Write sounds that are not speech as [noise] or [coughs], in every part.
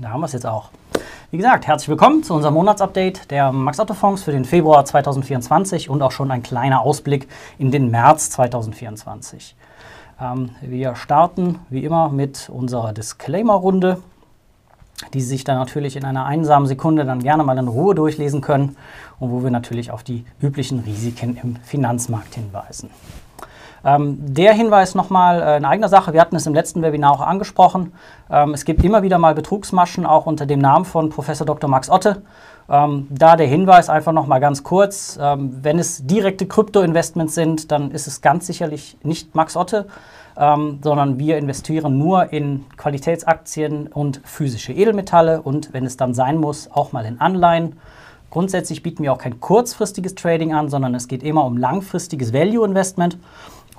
da haben wir es jetzt auch. Wie gesagt, herzlich willkommen zu unserem Monatsupdate der Max Otto Fonds für den Februar 2024 und auch schon ein kleiner Ausblick in den März 2024. Ähm, wir starten wie immer mit unserer Disclaimer-Runde, die Sie sich dann natürlich in einer einsamen Sekunde dann gerne mal in Ruhe durchlesen können und wo wir natürlich auf die üblichen Risiken im Finanzmarkt hinweisen. Ähm, der Hinweis nochmal äh, in eigener Sache, wir hatten es im letzten Webinar auch angesprochen, ähm, es gibt immer wieder mal Betrugsmaschen, auch unter dem Namen von Professor Dr. Max Otte. Ähm, da der Hinweis einfach nochmal ganz kurz, ähm, wenn es direkte Krypto-Investments sind, dann ist es ganz sicherlich nicht Max Otte, ähm, sondern wir investieren nur in Qualitätsaktien und physische Edelmetalle und wenn es dann sein muss, auch mal in Anleihen. Grundsätzlich bieten wir auch kein kurzfristiges Trading an, sondern es geht immer um langfristiges Value-Investment.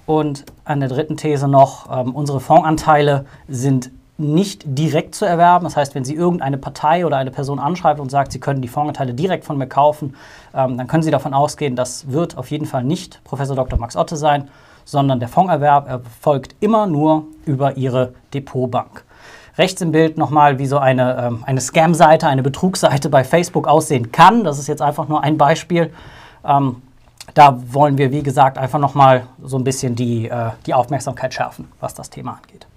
Und an der dritten These noch, ähm, unsere Fondsanteile sind nicht direkt zu erwerben. Das heißt, wenn Sie irgendeine Partei oder eine Person anschreibt und sagt, Sie können die Fondsanteile direkt von mir kaufen, ähm, dann können Sie davon ausgehen, das wird auf jeden Fall nicht Professor Dr. Max Otte sein, sondern der Fondserwerb erfolgt immer nur über Ihre Depotbank. Rechts im Bild nochmal, wie so eine, ähm, eine Scam-Seite, eine Betrugsseite bei Facebook aussehen kann. Das ist jetzt einfach nur ein Beispiel. Ähm, da wollen wir, wie gesagt, einfach nochmal so ein bisschen die, äh, die Aufmerksamkeit schärfen, was das Thema angeht.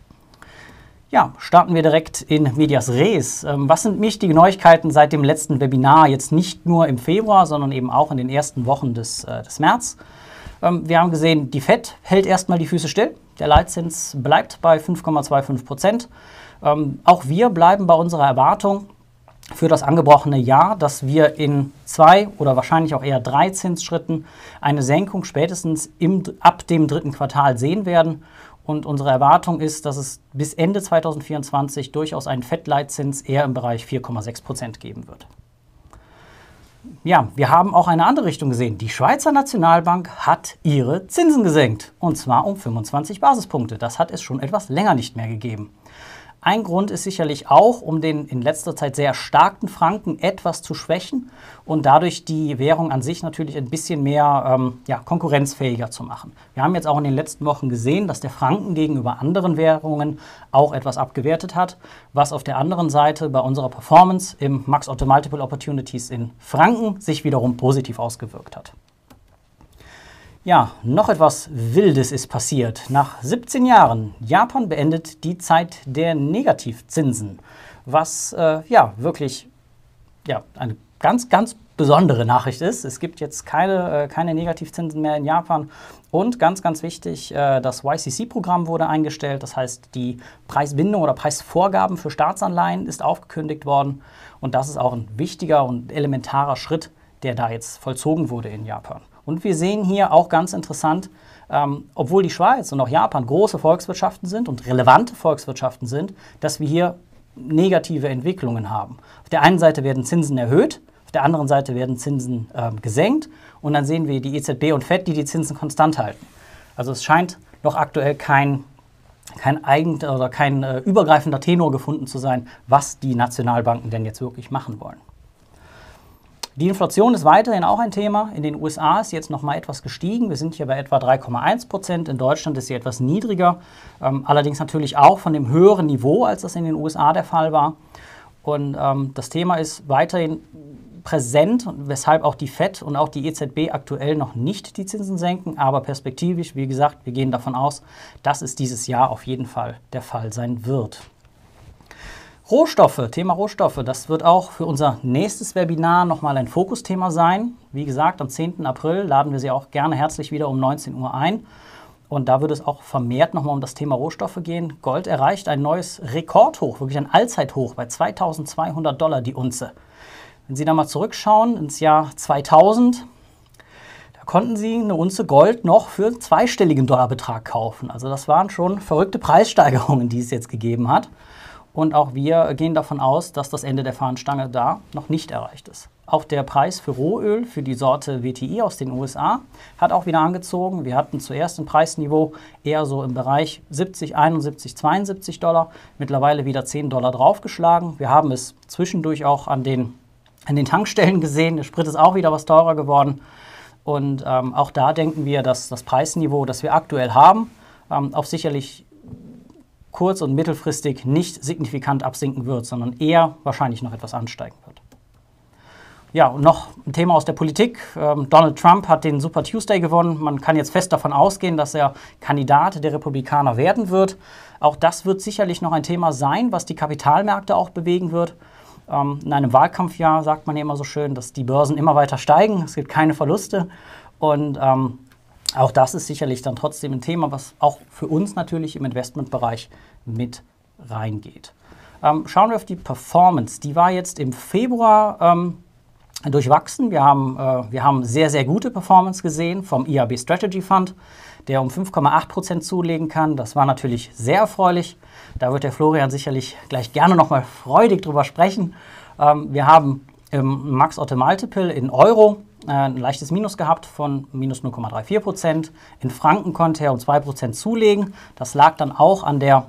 Ja, starten wir direkt in Medias Res. Ähm, was sind mich die Neuigkeiten seit dem letzten Webinar, jetzt nicht nur im Februar, sondern eben auch in den ersten Wochen des, äh, des März? Ähm, wir haben gesehen, die FED hält erstmal die Füße still. Der Leitzins bleibt bei 5,25 Prozent. Ähm, auch wir bleiben bei unserer Erwartung für das angebrochene Jahr, dass wir in zwei oder wahrscheinlich auch eher drei Zinsschritten eine Senkung spätestens im, ab dem dritten Quartal sehen werden. Und unsere Erwartung ist, dass es bis Ende 2024 durchaus einen Fettleitzins eher im Bereich 4,6 Prozent geben wird. Ja, wir haben auch eine andere Richtung gesehen. Die Schweizer Nationalbank hat ihre Zinsen gesenkt. Und zwar um 25 Basispunkte. Das hat es schon etwas länger nicht mehr gegeben. Ein Grund ist sicherlich auch, um den in letzter Zeit sehr starken Franken etwas zu schwächen und dadurch die Währung an sich natürlich ein bisschen mehr ähm, ja, konkurrenzfähiger zu machen. Wir haben jetzt auch in den letzten Wochen gesehen, dass der Franken gegenüber anderen Währungen auch etwas abgewertet hat, was auf der anderen Seite bei unserer Performance im Max Otto Multiple Opportunities in Franken sich wiederum positiv ausgewirkt hat. Ja, noch etwas Wildes ist passiert. Nach 17 Jahren, Japan beendet die Zeit der Negativzinsen, was äh, ja wirklich ja, eine ganz, ganz besondere Nachricht ist. Es gibt jetzt keine, äh, keine Negativzinsen mehr in Japan. Und ganz, ganz wichtig, äh, das YCC-Programm wurde eingestellt. Das heißt, die Preisbindung oder Preisvorgaben für Staatsanleihen ist aufgekündigt worden. Und das ist auch ein wichtiger und elementarer Schritt, der da jetzt vollzogen wurde in Japan. Und wir sehen hier auch ganz interessant, ähm, obwohl die Schweiz und auch Japan große Volkswirtschaften sind und relevante Volkswirtschaften sind, dass wir hier negative Entwicklungen haben. Auf der einen Seite werden Zinsen erhöht, auf der anderen Seite werden Zinsen äh, gesenkt und dann sehen wir die EZB und FED, die die Zinsen konstant halten. Also es scheint noch aktuell kein, kein eigen oder kein äh, übergreifender Tenor gefunden zu sein, was die Nationalbanken denn jetzt wirklich machen wollen. Die Inflation ist weiterhin auch ein Thema. In den USA ist sie jetzt nochmal etwas gestiegen. Wir sind hier bei etwa 3,1 Prozent. In Deutschland ist sie etwas niedriger. Ähm, allerdings natürlich auch von dem höheren Niveau, als das in den USA der Fall war. Und ähm, das Thema ist weiterhin präsent, weshalb auch die FED und auch die EZB aktuell noch nicht die Zinsen senken, aber perspektivisch, wie gesagt, wir gehen davon aus, dass es dieses Jahr auf jeden Fall der Fall sein wird. Rohstoffe, Thema Rohstoffe, das wird auch für unser nächstes Webinar nochmal ein Fokusthema sein. Wie gesagt, am 10. April laden wir Sie auch gerne herzlich wieder um 19 Uhr ein. Und da wird es auch vermehrt nochmal um das Thema Rohstoffe gehen. Gold erreicht ein neues Rekordhoch, wirklich ein Allzeithoch bei 2200 Dollar die Unze. Wenn Sie da mal zurückschauen ins Jahr 2000, da konnten Sie eine Unze Gold noch für einen zweistelligen Dollarbetrag kaufen. Also das waren schon verrückte Preissteigerungen, die es jetzt gegeben hat. Und auch wir gehen davon aus, dass das Ende der Fahnenstange da noch nicht erreicht ist. Auch der Preis für Rohöl für die Sorte WTI aus den USA hat auch wieder angezogen. Wir hatten zuerst ein Preisniveau eher so im Bereich 70, 71, 72 Dollar, mittlerweile wieder 10 Dollar draufgeschlagen. Wir haben es zwischendurch auch an den, an den Tankstellen gesehen. Der Sprit ist auch wieder was teurer geworden. Und ähm, auch da denken wir, dass das Preisniveau, das wir aktuell haben, ähm, auf sicherlich kurz- und mittelfristig nicht signifikant absinken wird, sondern eher wahrscheinlich noch etwas ansteigen wird. Ja, und noch ein Thema aus der Politik. Ähm, Donald Trump hat den Super Tuesday gewonnen. Man kann jetzt fest davon ausgehen, dass er Kandidat der Republikaner werden wird. Auch das wird sicherlich noch ein Thema sein, was die Kapitalmärkte auch bewegen wird. Ähm, in einem Wahlkampfjahr sagt man ja immer so schön, dass die Börsen immer weiter steigen. Es gibt keine Verluste. Und ähm, auch das ist sicherlich dann trotzdem ein Thema, was auch für uns natürlich im Investmentbereich mit reingeht. Ähm, schauen wir auf die Performance. Die war jetzt im Februar ähm, durchwachsen. Wir haben, äh, wir haben sehr, sehr gute Performance gesehen vom IAB e Strategy Fund, der um 5,8 Prozent zulegen kann. Das war natürlich sehr erfreulich. Da wird der Florian sicherlich gleich gerne nochmal freudig drüber sprechen. Ähm, wir haben im ähm, Max Otte Multiple in Euro äh, ein leichtes Minus gehabt von minus 0,34 Prozent. In Franken konnte er um 2 Prozent zulegen. Das lag dann auch an der,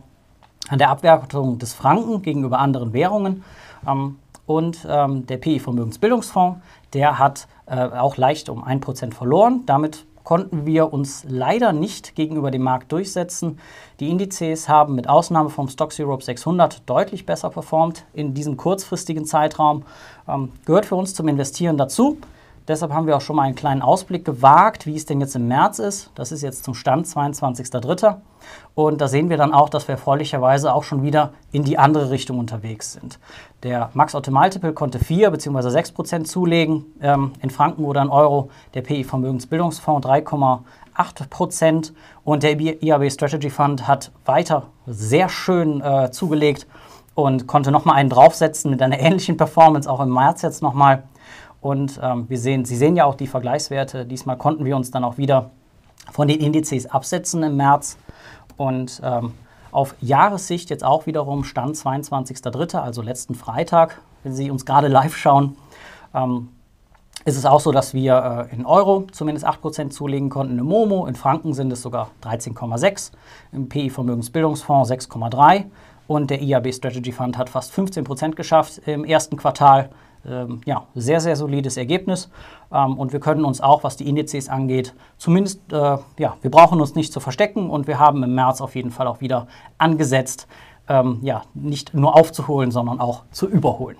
an der Abwertung des Franken gegenüber anderen Währungen. Ähm, und ähm, der PI Vermögensbildungsfonds, der hat äh, auch leicht um 1 Prozent verloren. Damit konnten wir uns leider nicht gegenüber dem Markt durchsetzen. Die Indizes haben mit Ausnahme vom Stocks Europe 600 deutlich besser performt in diesem kurzfristigen Zeitraum. Ähm, gehört für uns zum Investieren dazu. Deshalb haben wir auch schon mal einen kleinen Ausblick gewagt, wie es denn jetzt im März ist. Das ist jetzt zum Stand 22.03. Und da sehen wir dann auch, dass wir erfreulicherweise auch schon wieder in die andere Richtung unterwegs sind. Der Max Otto Multiple konnte 4 bzw. 6 Prozent zulegen ähm, in Franken oder in Euro. Der PI Vermögensbildungsfonds 3,8 Prozent. Und der IAB Strategy Fund hat weiter sehr schön äh, zugelegt und konnte nochmal einen draufsetzen mit einer [laughs] ähnlichen Performance, auch im März jetzt nochmal. Und ähm, wir sehen, Sie sehen ja auch die Vergleichswerte. Diesmal konnten wir uns dann auch wieder von den Indizes absetzen im März. Und ähm, auf Jahressicht jetzt auch wiederum Stand 22.03., also letzten Freitag, wenn Sie uns gerade live schauen, ähm, ist es auch so, dass wir äh, in Euro zumindest 8% zulegen konnten. Im Momo, in Franken sind es sogar 13,6, im PI Vermögensbildungsfonds 6,3 und der IAB Strategy Fund hat fast 15% geschafft im ersten Quartal ähm, ja, sehr, sehr solides Ergebnis. Ähm, und wir können uns auch, was die Indizes angeht, zumindest, äh, ja, wir brauchen uns nicht zu verstecken und wir haben im März auf jeden Fall auch wieder angesetzt, ähm, ja, nicht nur aufzuholen, sondern auch zu überholen.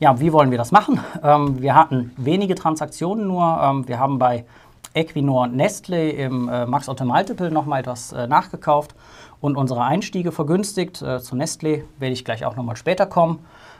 Ja, wie wollen wir das machen? Ähm, wir hatten wenige Transaktionen nur. Ähm, wir haben bei Equinor und Nestle im äh, Max Otte Multiple nochmal etwas äh, nachgekauft und unsere Einstiege vergünstigt. Äh, zu Nestle werde ich gleich auch nochmal später kommen.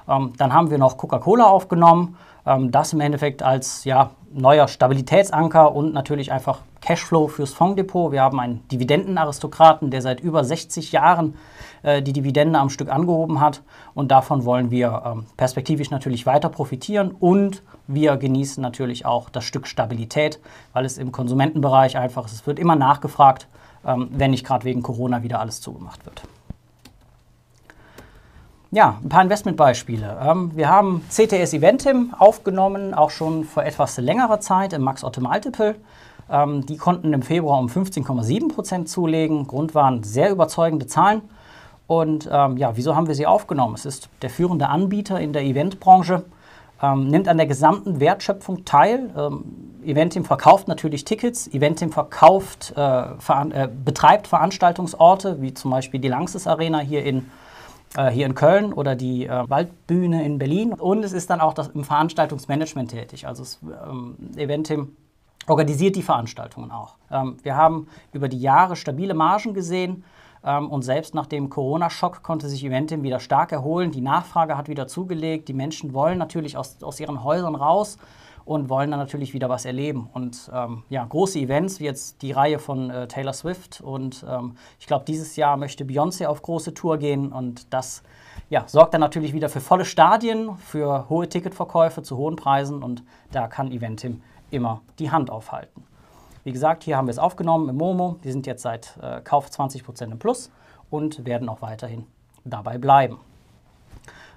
Ähm, dann haben wir noch Coca-Cola aufgenommen. Ähm, das im Endeffekt als ja, neuer Stabilitätsanker und natürlich einfach Cashflow fürs Fonddepot. Wir haben einen Dividendenaristokraten, der seit über 60 Jahren äh, die Dividende am Stück angehoben hat. Und davon wollen wir ähm, perspektivisch natürlich weiter profitieren. Und wir genießen natürlich auch das Stück Stabilität, weil es im Konsumentenbereich einfach ist. Es wird immer nachgefragt, ähm, wenn nicht gerade wegen Corona wieder alles zugemacht wird. Ja, ein paar Investmentbeispiele. Ähm, wir haben CTS Eventim aufgenommen, auch schon vor etwas längerer Zeit im Max Otte Multiple. Ähm, die konnten im Februar um 15,7 Prozent zulegen. Grund waren sehr überzeugende Zahlen. Und ähm, ja, wieso haben wir sie aufgenommen? Es ist der führende Anbieter in der Eventbranche, ähm, nimmt an der gesamten Wertschöpfung teil. Eventim verkauft natürlich Tickets, Eventim verkauft, äh, veran äh, betreibt Veranstaltungsorte, wie zum Beispiel die Lanxess Arena hier in äh, hier in Köln oder die äh, Waldbühne in Berlin. Und es ist dann auch das, im Veranstaltungsmanagement tätig. Also es, ähm, Eventim organisiert die Veranstaltungen auch. Ähm, wir haben über die Jahre stabile Margen gesehen. Ähm, und selbst nach dem Corona-Schock konnte sich Eventim wieder stark erholen. Die Nachfrage hat wieder zugelegt. Die Menschen wollen natürlich aus, aus ihren Häusern raus und wollen dann natürlich wieder was erleben. Und ähm, ja, große Events wie jetzt die Reihe von äh, Taylor Swift und ähm, ich glaube, dieses Jahr möchte Beyoncé auf große Tour gehen und das ja, sorgt dann natürlich wieder für volle Stadien, für hohe Ticketverkäufe zu hohen Preisen und da kann Eventim immer die Hand aufhalten. Wie gesagt, hier haben wir es aufgenommen im Momo. Wir sind jetzt seit äh, Kauf 20% im Plus und werden auch weiterhin dabei bleiben.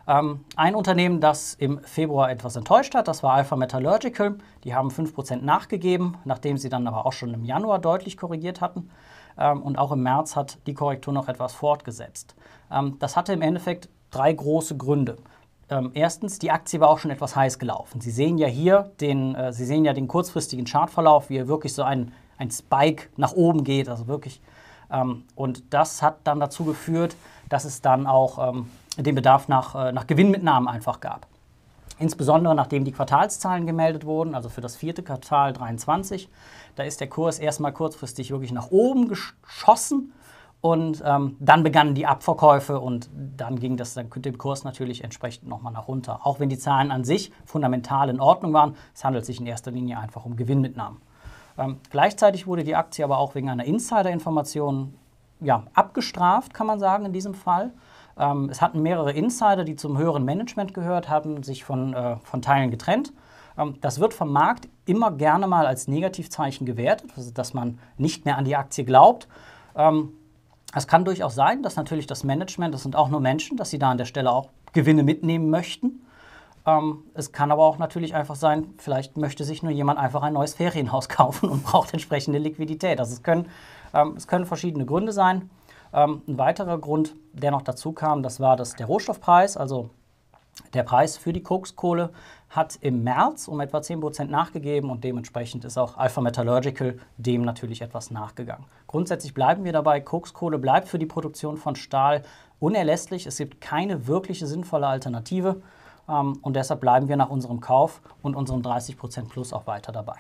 Ähm, ein Unternehmen, das im Februar etwas enttäuscht hat, das war Alpha Metallurgical. Die haben 5% nachgegeben, nachdem sie dann aber auch schon im Januar deutlich korrigiert hatten. Ähm, und auch im März hat die Korrektur noch etwas fortgesetzt. Ähm, das hatte im Endeffekt drei große Gründe. erstens, die Aktie war auch schon etwas heiß gelaufen. Sie sehen ja hier den, äh, Sie sehen ja den kurzfristigen Chartverlauf, wie er wirklich so ein, ein Spike nach oben geht, also wirklich. und das hat dann dazu geführt, dass es dann auch den Bedarf nach, äh, nach Gewinnmitnahmen einfach gab. Insbesondere nachdem die Quartalszahlen gemeldet wurden, also für das vierte Quartal 23, da ist der Kurs erstmal kurzfristig wirklich nach oben geschossen und ähm, dann begannen die Abverkäufe und dann ging das dann dem Kurs natürlich entsprechend nochmal nach runter. Auch wenn die Zahlen an sich fundamental in Ordnung waren, es handelt sich in erster Linie einfach um Gewinnmitnahmen. Ähm, gleichzeitig wurde die Aktie aber auch wegen einer Insider-Information ja, abgestraft, kann man sagen, in diesem Fall. Ähm, es hatten mehrere Insider, die zum höheren Management gehört, haben sich von, äh, von Teilen getrennt. Ähm, das wird vom Markt immer gerne mal als Negativzeichen gewertet, also dass man nicht mehr an die Aktie glaubt. Ähm, es kann durchaus sein, dass natürlich das Management, das sind auch nur Menschen, dass sie da an der Stelle auch Gewinne mitnehmen möchten. Ähm, es kann aber auch natürlich einfach sein, vielleicht möchte sich nur jemand einfach ein neues Ferienhaus [laughs] kaufen und braucht entsprechende Liquidität. Also es können, ähm, es können verschiedene Gründe sein. Ähm, ein weiterer Grund, der noch dazu kam, das war, dass der Rohstoffpreis, also der Preis für die Kokskohle, hat im März um etwa 10% nachgegeben und dementsprechend ist auch Alpha Metallurgical dem natürlich etwas nachgegangen. Grundsätzlich bleiben wir dabei, Kokskohle bleibt für die Produktion von Stahl unerlässlich. Es gibt keine wirkliche sinnvolle Alternative ähm, und deshalb bleiben wir nach unserem Kauf und unserem 30% Plus auch weiter dabei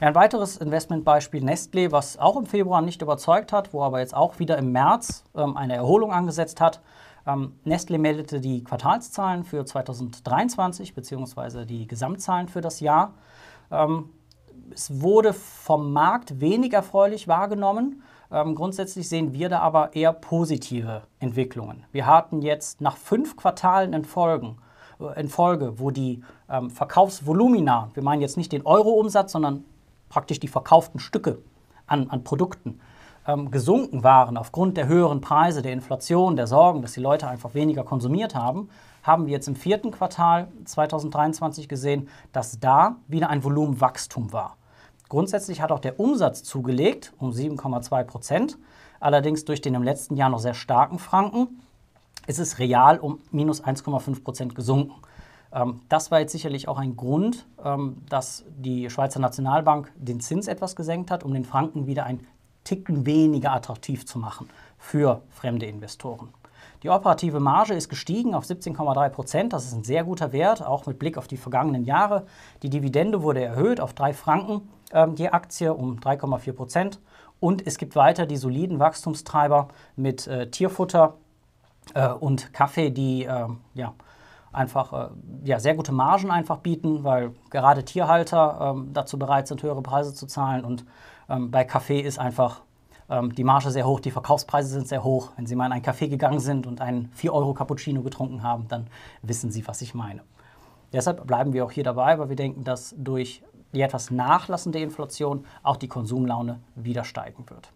ein weiteres Investmentbeispiel Nestlé, was auch im Februar nicht überzeugt hat, wo aber jetzt auch wieder im März ähm, eine Erholung angesetzt hat. Ähm, Nestlé meldete die Quartalszahlen für 2023 bzw. die Gesamtzahlen für das Jahr. Ähm, es wurde vom Markt wenig erfreulich wahrgenommen. Ähm, grundsätzlich sehen wir da aber eher positive Entwicklungen. Wir hatten jetzt nach fünf Quartalen in, Folgen, äh, in Folge, wo die ähm, Verkaufsvolumina, wir meinen jetzt nicht den Euro-Umsatz, sondern praktisch die verkauften Stücke an, an Produkten ähm, gesunken waren aufgrund der höheren Preise, der Inflation, der Sorgen, dass die Leute einfach weniger konsumiert haben, haben wir jetzt im vierten Quartal 2023 gesehen, dass da wieder ein Volumenwachstum war. Grundsätzlich hat auch der Umsatz zugelegt um 7,2 Prozent. Allerdings durch den im letzten Jahr noch sehr starken Franken ist es real um minus 1,5 Prozent gesunken. Ähm, das war jetzt sicherlich auch ein Grund, ähm, dass die Schweizer Nationalbank den Zins etwas gesenkt hat, um den Franken wieder ein Ticken weniger attraktiv zu machen für fremde Investoren. Die operative Marge ist gestiegen auf 17,3 Prozent. Das ist ein sehr guter Wert, auch mit Blick auf die vergangenen Jahre. Die Dividende wurde erhöht auf 3 Franken ähm, je Aktie um 3,4 Prozent. Und es gibt weiter die soliden Wachstumstreiber mit äh, Tierfutter äh, und Kaffee, die äh, ja, einfach äh, ja, sehr gute Margen einfach bieten, weil gerade Tierhalter ähm, dazu bereit sind, höhere Preise zu zahlen. Und ähm, bei Kaffee ist einfach ähm, die Marge sehr hoch, die Verkaufspreise sind sehr hoch. Wenn Sie mal in einen Kaffee gegangen sind und einen 4-Euro-Cappuccino getrunken haben, dann wissen Sie, was ich meine. Deshalb bleiben wir auch hier dabei, weil wir denken, dass durch die etwas nachlassende Inflation auch die Konsumlaune wieder steigen wird.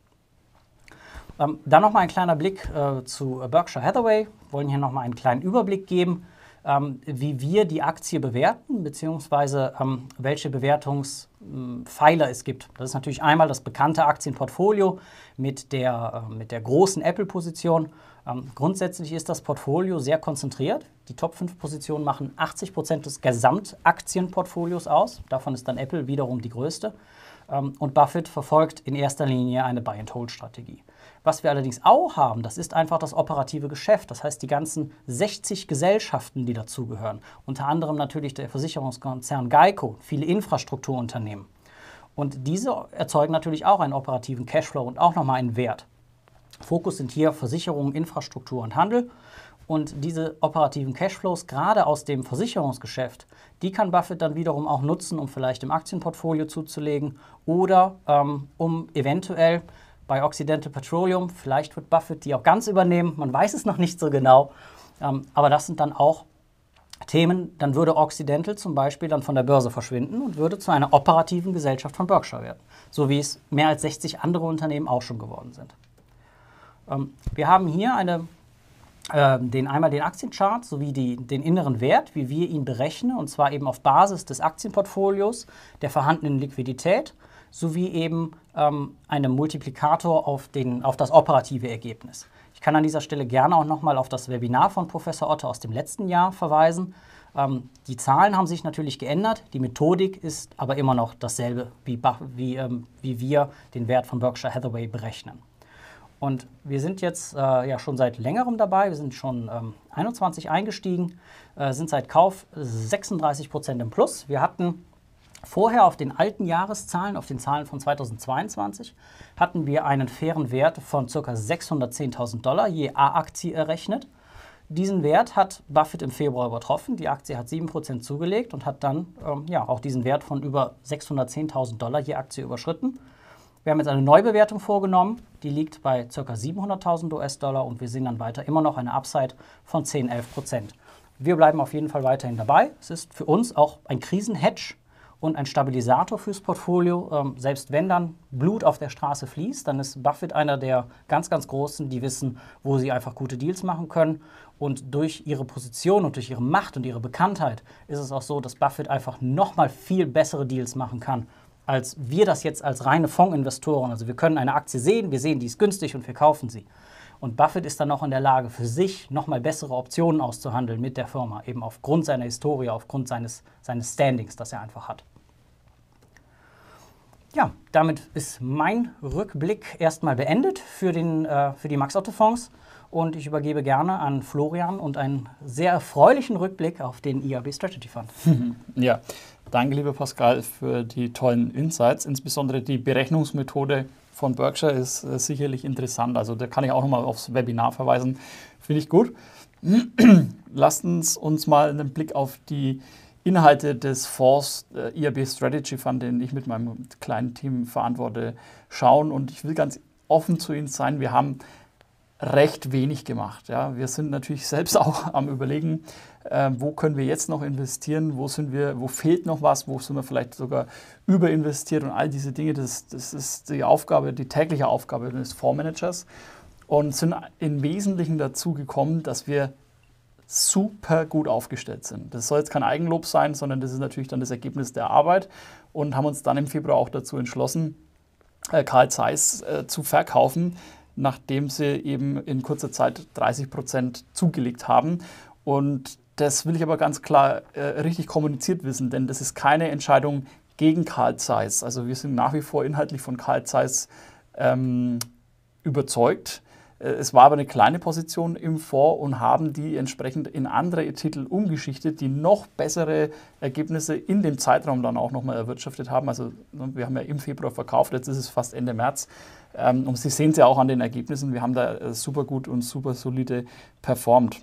dann nochmal ein kleiner Blick äh, zu Berkshire Hathaway. Wir wollen hier nochmal einen kleinen Überblick geben ähm, wie wir die Aktie bewerten, beziehungsweise ähm, welche Bewertungspfeiler hm, es gibt. Das ist natürlich einmal das bekannte Aktienportfolio mit der, äh, mit der großen Apple-Position. Ähm, grundsätzlich ist das Portfolio sehr konzentriert. Die Top 5 Positionen machen 80 Prozent des Gesamtaktienportfolios aus. Davon ist dann Apple wiederum die größte. Ähm, und Buffett verfolgt in erster Linie eine Buy-and-Hold-Strategie. Was wir allerdings auch haben, das ist einfach das operative Geschäft. Das heißt, die ganzen 60 Gesellschaften, die dazugehören. Unter anderem natürlich der Versicherungskonzern Geico, viele Infrastrukturunternehmen. Und diese erzeugen natürlich auch einen operativen Cashflow und auch nochmal einen Wert. Fokus sind hier Versicherungen, Infrastruktur und Handel. Und diese operativen Cashflows, gerade aus dem Versicherungsgeschäft, die kann Buffett dann wiederum auch nutzen, um vielleicht im Aktienportfolio zuzulegen oder ähm, um eventuell bei Occidental Petroleum. Vielleicht wird Buffett die auch ganz übernehmen. Man weiß es noch nicht so genau. Ähm, aber das sind dann auch Themen. Dann würde Occidental zum Beispiel dann von der Börse verschwinden und würde zu einer operativen Gesellschaft von Berkshire werden. So wie es mehr als 60 andere Unternehmen auch schon geworden sind. Ähm, wir haben hier eine, äh, den, einmal den Aktienchart sowie die, den inneren Wert, wie wir ihn berechnen, und zwar eben auf Basis des Aktienportfolios, der vorhandenen Liquidität sowie eben ähm, einem Multiplikator auf, den, auf das operative Ergebnis. Ich kann an dieser Stelle gerne auch nochmal auf das Webinar von Professor Otte aus dem letzten Jahr verweisen. Ähm, die Zahlen haben sich natürlich geändert, die Methodik ist aber immer noch dasselbe, wie, wie, ähm, wie wir den Wert von Berkshire Hathaway berechnen. Und wir sind jetzt äh, ja schon seit längerem dabei, wir sind schon ähm, 21 eingestiegen, äh, sind seit Kauf 36 Prozent im Plus. Wir hatten Vorher auf den alten Jahreszahlen, auf den Zahlen von 2022, hatten wir einen fairen Wert von ca. 610.000 Dollar je A-Aktie errechnet. Diesen Wert hat Buffett im Februar übertroffen. Die Aktie hat 7% zugelegt und hat dann ähm, ja, auch diesen Wert von über 610.000 Dollar je Aktie überschritten. Wir haben jetzt eine Neubewertung vorgenommen, die liegt bei ca. 700.000 US-Dollar und wir sehen dann weiter immer noch eine Upside von 10, 11 Wir bleiben auf jeden Fall weiterhin dabei. Es ist für uns auch ein Krisenhedge, und ein Stabilisator fürs Portfolio. Ähm, selbst wenn dann Blut auf der Straße fließt, dann ist Buffett einer der ganz, ganz Großen, die wissen, wo sie einfach gute Deals machen können. Und durch ihre Position und durch ihre Macht und ihre Bekanntheit ist es auch so, dass Buffett einfach nochmal viel bessere Deals machen kann, als wir das jetzt als reine Fondsinvestoren. Also wir können eine Aktie sehen, wir sehen, die ist günstig und wir kaufen sie. Und Buffett ist dann auch in der Lage, für sich nochmal bessere Optionen auszuhandeln mit der Firma, eben aufgrund seiner Historie, aufgrund seines, seines Standings, das er einfach hat. Ja, damit ist mein Rückblick erstmal beendet für, den, äh, für die Max-Otto-Fonds. Und ich übergebe gerne an Florian und einen sehr erfreulichen Rückblick auf den IAB Strategy Fund. [laughs] Ja, danke, lieber Pascal, für die tollen Insights, insbesondere die Berechnungsmethode von Berkshire ist äh, sicherlich interessant. Also da kann ich auch nochmal aufs Webinar verweisen. Finde ich gut. [clears throat] Lasst uns, uns mal einen Blick auf die Inhalte des Fonds äh, IRB e Strategy Fund, den ich mit meinem kleinen Team verantworte, schauen. Und ich will ganz offen zu Ihnen sein. Wir haben recht wenig gemacht. Ja. Wir sind natürlich [laughs] selbst auch am Überlegen, äh, wo können wir jetzt noch investieren, wo sind wir, wo fehlt noch was, wo sind wir vielleicht sogar überinvestiert und all diese Dinge, das, das ist die Aufgabe, die tägliche Aufgabe des Fondsmanagers und sind im Wesentlichen dazu gekommen, dass wir super gut aufgestellt sind. Das soll jetzt kein Eigenlob sein, sondern das ist natürlich dann das Ergebnis der Arbeit und haben uns dann im Februar auch dazu entschlossen, Karl äh, Zeiss äh, zu verkaufen, nachdem sie eben in kurzer Zeit 30 Prozent zugelegt haben. Und das will ich aber ganz klar äh, richtig kommuniziert wissen, denn das ist keine Entscheidung gegen Karl Zeiss. Also wir sind nach wie vor inhaltlich von Karl Zeiss ähm, überzeugt. Äh, es war aber eine kleine Position im Fonds und haben die entsprechend in andere Titel umgeschichtet, die noch bessere Ergebnisse in dem Zeitraum dann auch nochmal erwirtschaftet haben. Also ne, wir haben ja im Februar verkauft, jetzt ist es fast Ende März. Ähm, und Sie sehen es ja auch an den Ergebnissen, wir haben da äh, super gut und super solide performt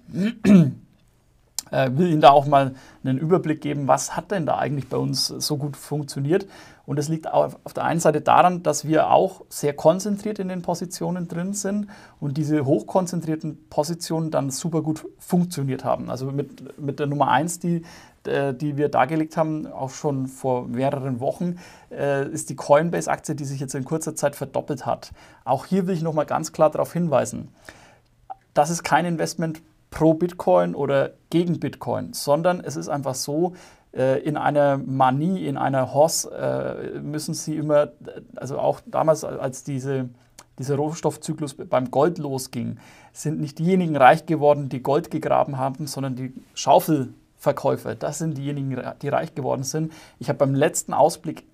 äh, will Ihnen da auch mal einen Überblick geben, was hat denn da eigentlich bei uns so gut funktioniert. Und das liegt auf, auf der einen Seite daran, dass wir auch sehr konzentriert in den Positionen drin sind und diese hochkonzentrierten Positionen dann super gut funktioniert haben. Also mit, mit der Nummer 1, die äh, die wir dargelegt haben, auch schon vor mehreren Wochen, äh, ist die Coinbase-Aktie, die sich jetzt in kurzer Zeit verdoppelt hat. Auch hier will ich nochmal ganz klar darauf hinweisen, das ist kein Investment, pro Bitcoin oder gegen Bitcoin, sondern es ist einfach so, äh, in einer Manie, in einer Hoss äh, müssen sie immer, also auch damals, als diese, dieser Rohstoffzyklus beim Gold losging, sind nicht diejenigen reich geworden, die Gold gegraben haben, sondern die Schaufelverkäufer. Das sind diejenigen, die reich geworden sind. Ich habe beim letzten Ausblick,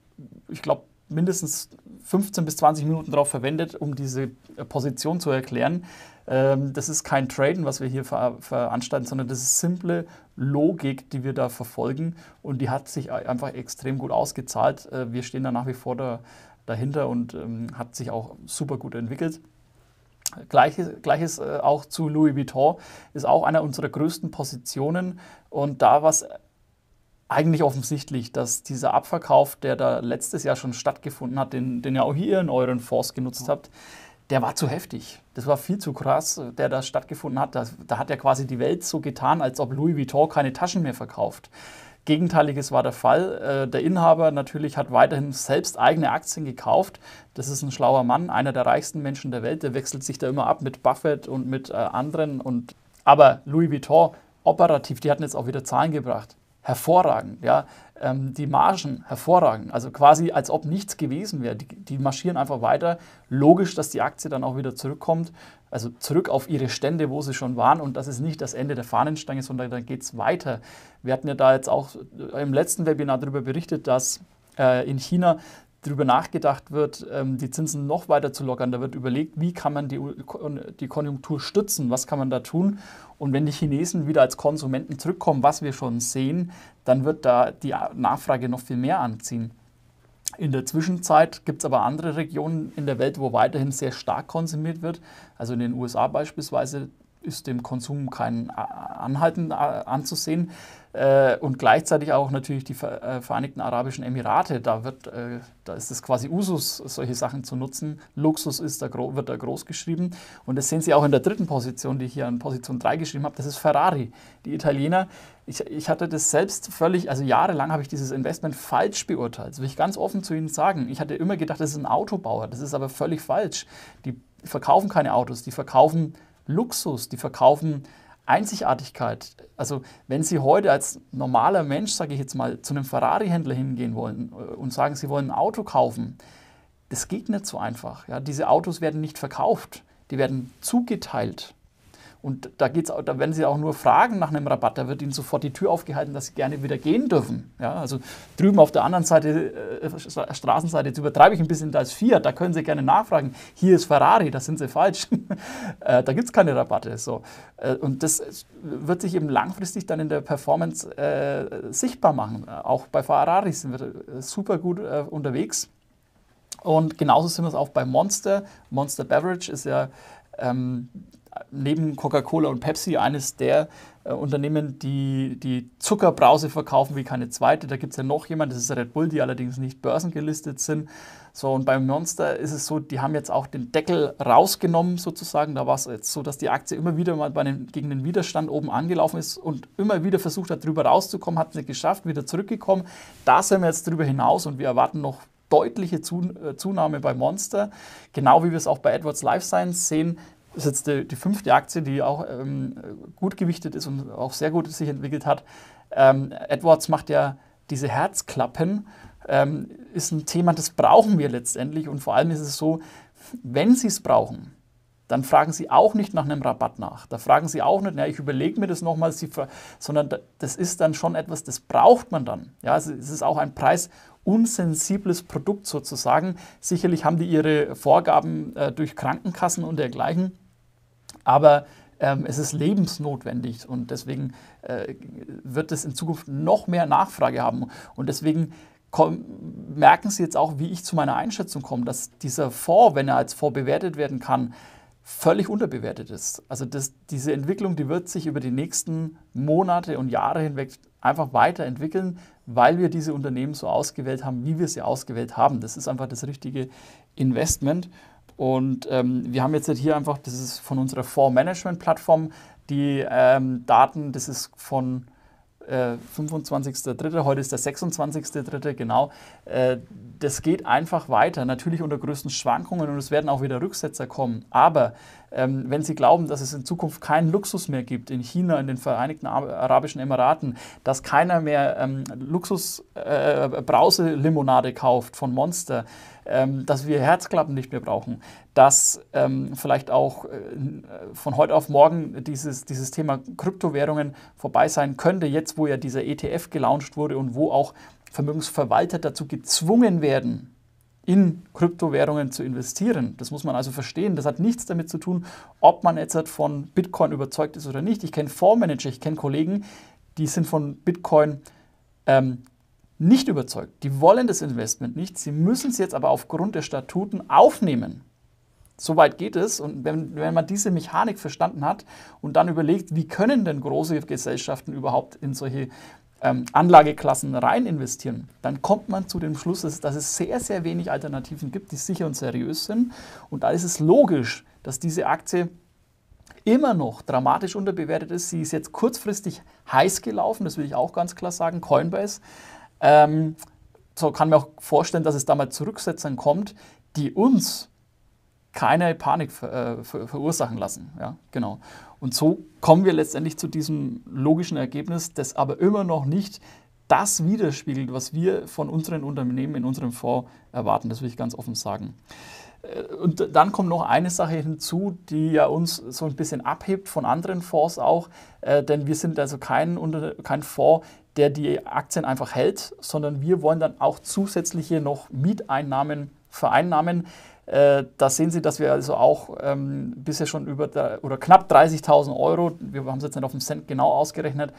ich glaube, mindestens 15 bis 20 Minuten darauf verwendet, um diese äh, Position zu erklären. Ähm, das ist kein Traden, was wir hier ver veranstalten, sondern das ist simple Logik, die wir da verfolgen und die hat sich einfach extrem gut ausgezahlt. Äh, wir stehen da nach wie vor da, dahinter und ähm, hat sich auch super gut entwickelt. Gleiches, Gleiches äh, auch zu Louis Vuitton, ist auch einer unserer größten Positionen und da was eigentlich offensichtlich, dass dieser Abverkauf, der da letztes Jahr schon stattgefunden hat, den, den ja auch hier in euren Fonds genutzt habt, der war zu heftig. Das war viel zu krass, der da stattgefunden hat. Da, da hat ja quasi die Welt so getan, als ob Louis Vuitton keine Taschen mehr verkauft. Gegenteiliges war der Fall. Äh, der Inhaber natürlich hat weiterhin selbst eigene Aktien gekauft. Das ist ein schlauer Mann, einer der reichsten Menschen der Welt. Der wechselt sich da immer ab mit Buffett und mit äh, anderen. Und, aber Louis Vuitton operativ, die hatten jetzt auch wieder Zahlen gebracht hervorragend. Ja? Ähm, die Margen hervorragend. Also quasi als ob nichts gewesen wäre. Die, die, marschieren einfach weiter. Logisch, dass die Aktie dann auch wieder zurückkommt, also zurück auf ihre Stände, wo sie schon waren. Und das ist nicht das Ende der Fahnenstange, sondern dann geht es weiter. Wir hatten ja da jetzt auch äh, im letzten Webinar darüber berichtet, dass äh, in China darüber nachgedacht wird, ähm, die Zinsen noch weiter zu lockern. Da wird überlegt, wie kann man die, die Konjunktur stützen, was kann man da tun. Und wenn die Chinesen wieder als Konsumenten zurückkommen, was wir schon sehen, dann wird da die Nachfrage noch viel mehr anziehen. In der Zwischenzeit gibt es aber andere Regionen in der Welt, wo weiterhin sehr stark konsumiert wird. Also in den USA beispielsweise ist dem Konsum kein äh, Anhalten äh, anzusehen. Äh, und gleichzeitig auch natürlich die äh, Vereinigten Arabischen Emirate. Da, wird, äh, da ist es quasi Usus, solche Sachen zu nutzen. Luxus ist da wird da groß geschrieben. Und das sehen Sie auch in der dritten Position, die ich hier an Position 3 geschrieben habe. Das ist Ferrari. Die Italiener, ich, ich hatte das selbst völlig, also jahrelang habe ich dieses Investment falsch beurteilt. Das will ich ganz offen zu Ihnen sagen. Ich hatte immer gedacht, das ist ein Autobauer. Das ist aber völlig falsch. Die verkaufen keine Autos, die verkaufen Luxus, die verkaufen Einzigartigkeit. Also wenn Sie heute als normaler Mensch, sage ich jetzt mal, zu einem Ferrari-Händler hingehen wollen äh, und sagen, Sie wollen ein Auto kaufen, das geht nicht so einfach. Ja? Diese Autos werden nicht verkauft, die werden zugeteilt. Und da, geht's auch, da werden sie auch nur fragen nach einem Rabatt, da wird ihnen sofort die Tür aufgehalten, dass sie gerne wieder gehen dürfen. Ja, also drüben auf der anderen Seite, äh, Straßenseite, jetzt übertreibe ich ein bisschen, da ist Fiat, da können sie gerne nachfragen. Hier ist Ferrari, da sind sie falsch. [laughs] äh, da gibt es keine Rabatte. So. Äh, und das wird sich eben langfristig dann in der Performance äh, sichtbar machen. Äh, auch bei Ferrari sind wir äh, super gut unterwegs. Und genauso sind wir es auch bei Monster. Monster Beverage ist ja ähm, neben Coca-Cola und Pepsi eines der äh, Unternehmen, die die Zuckerbrause verkaufen wie keine zweite. Da gibt es ja noch jemand, das ist Red Bull, die allerdings nicht börsengelistet sind. So, und beim Monster ist es so, die haben jetzt auch den Deckel rausgenommen sozusagen. Da war es jetzt so, dass die Aktie immer wieder mal einem, gegen den Widerstand oben angelaufen ist und immer wieder versucht hat, drüber rauszukommen, hat es nicht geschafft, wieder zurückgekommen. Da sind wir jetzt drüber hinaus und wir erwarten noch deutliche äh, Zunahme bei Monster, genau wie wir es auch bei Edwards Life Science sehen, das ist jetzt die, die fünfte Aktie, die auch ähm, gut gewichtet ist und auch sehr gut sich entwickelt hat. Ähm, Edwards macht ja diese Herzklappen, ähm, ist ein Thema, das brauchen wir letztendlich. Und vor allem ist es so, wenn Sie es brauchen, dann fragen Sie auch nicht nach einem Rabatt nach. Da fragen Sie auch nicht, na, ich überlege mir das nochmal, sondern das ist dann schon etwas, das braucht man dann. Ja, es ist auch ein preisunsensibles Produkt sozusagen. Sicherlich haben die ihre Vorgaben äh, durch Krankenkassen und dergleichen. Aber ähm, es ist lebensnotwendig und deswegen äh, wird es in Zukunft noch mehr Nachfrage haben. Und deswegen komm, merken Sie jetzt auch, wie ich zu meiner Einschätzung komme, dass dieser Fonds, wenn er als Fonds bewertet werden kann, völlig unterbewertet ist. Also das, diese Entwicklung, die wird sich über die nächsten Monate und Jahre hinweg einfach weiterentwickeln, weil wir diese Unternehmen so ausgewählt haben, wie wir sie ausgewählt haben. Das ist einfach das richtige Investment. Und ähm, wir haben jetzt hier einfach, das ist von unserer Fondsmanagement-Plattform, die ähm, Daten, das ist von äh, 25.3., heute ist der 26.03., genau. Äh, das geht einfach weiter, natürlich unter größten Schwankungen und es werden auch wieder Rücksetzer kommen. Aber ähm, wenn Sie glauben, dass es in Zukunft keinen Luxus mehr gibt in China, in den Vereinigten Arabischen Emiraten, dass keiner mehr ähm, Luxus-Brause-Limonade äh, kauft von Monster, ähm, dass wir Herzklappen nicht mehr brauchen, dass ähm, vielleicht auch äh, von heute auf morgen dieses, dieses Thema Kryptowährungen vorbei sein könnte, jetzt wo ja dieser ETF gelauncht wurde und wo auch Vermögensverwalter dazu gezwungen werden, in Kryptowährungen zu investieren. Das muss man also verstehen. Das hat nichts damit zu tun, ob man jetzt halt von Bitcoin überzeugt ist oder nicht. Ich kenne Fondsmanager, ich kenne Kollegen, die sind von Bitcoin ähm, nicht überzeugt. Die wollen das Investment nicht. Sie müssen es jetzt aber aufgrund der Statuten aufnehmen. Soweit geht es. Und wenn, wenn, man diese Mechanik verstanden hat und dann überlegt, wie können denn große Gesellschaften überhaupt in solche ähm, Anlageklassen rein investieren, dann kommt man zu dem Schluss, dass, dass es sehr, sehr wenig Alternativen gibt, die sicher und seriös sind. Und da ist es logisch, dass diese Aktie immer noch dramatisch unterbewertet ist. Sie ist jetzt kurzfristig heiß gelaufen, das will ich auch ganz klar sagen. Coinbase ähm, so kann man auch vorstellen, dass es da mal Zurücksetzern kommt, die uns keine Panik ver äh, verursachen lassen. Ja, genau. Und so kommen wir letztendlich zu diesem logischen Ergebnis, das aber immer noch nicht das widerspiegelt, was wir von unseren Unternehmen in unserem Fonds erwarten. Das will ich ganz offen sagen. Äh, und dann kommt noch eine Sache hinzu, die ja uns so ein bisschen abhebt von anderen Fonds auch, äh, denn wir sind also kein, kein Fonds, der die Aktien einfach hält, sondern wir wollen dann auch zusätzliche noch Mieteinnahmen vereinnahmen. Äh, da sehen Sie, dass wir also auch ähm, bisher schon über oder knapp 30.000 Euro, wir haben es jetzt nicht auf den Cent genau ausgerechnet,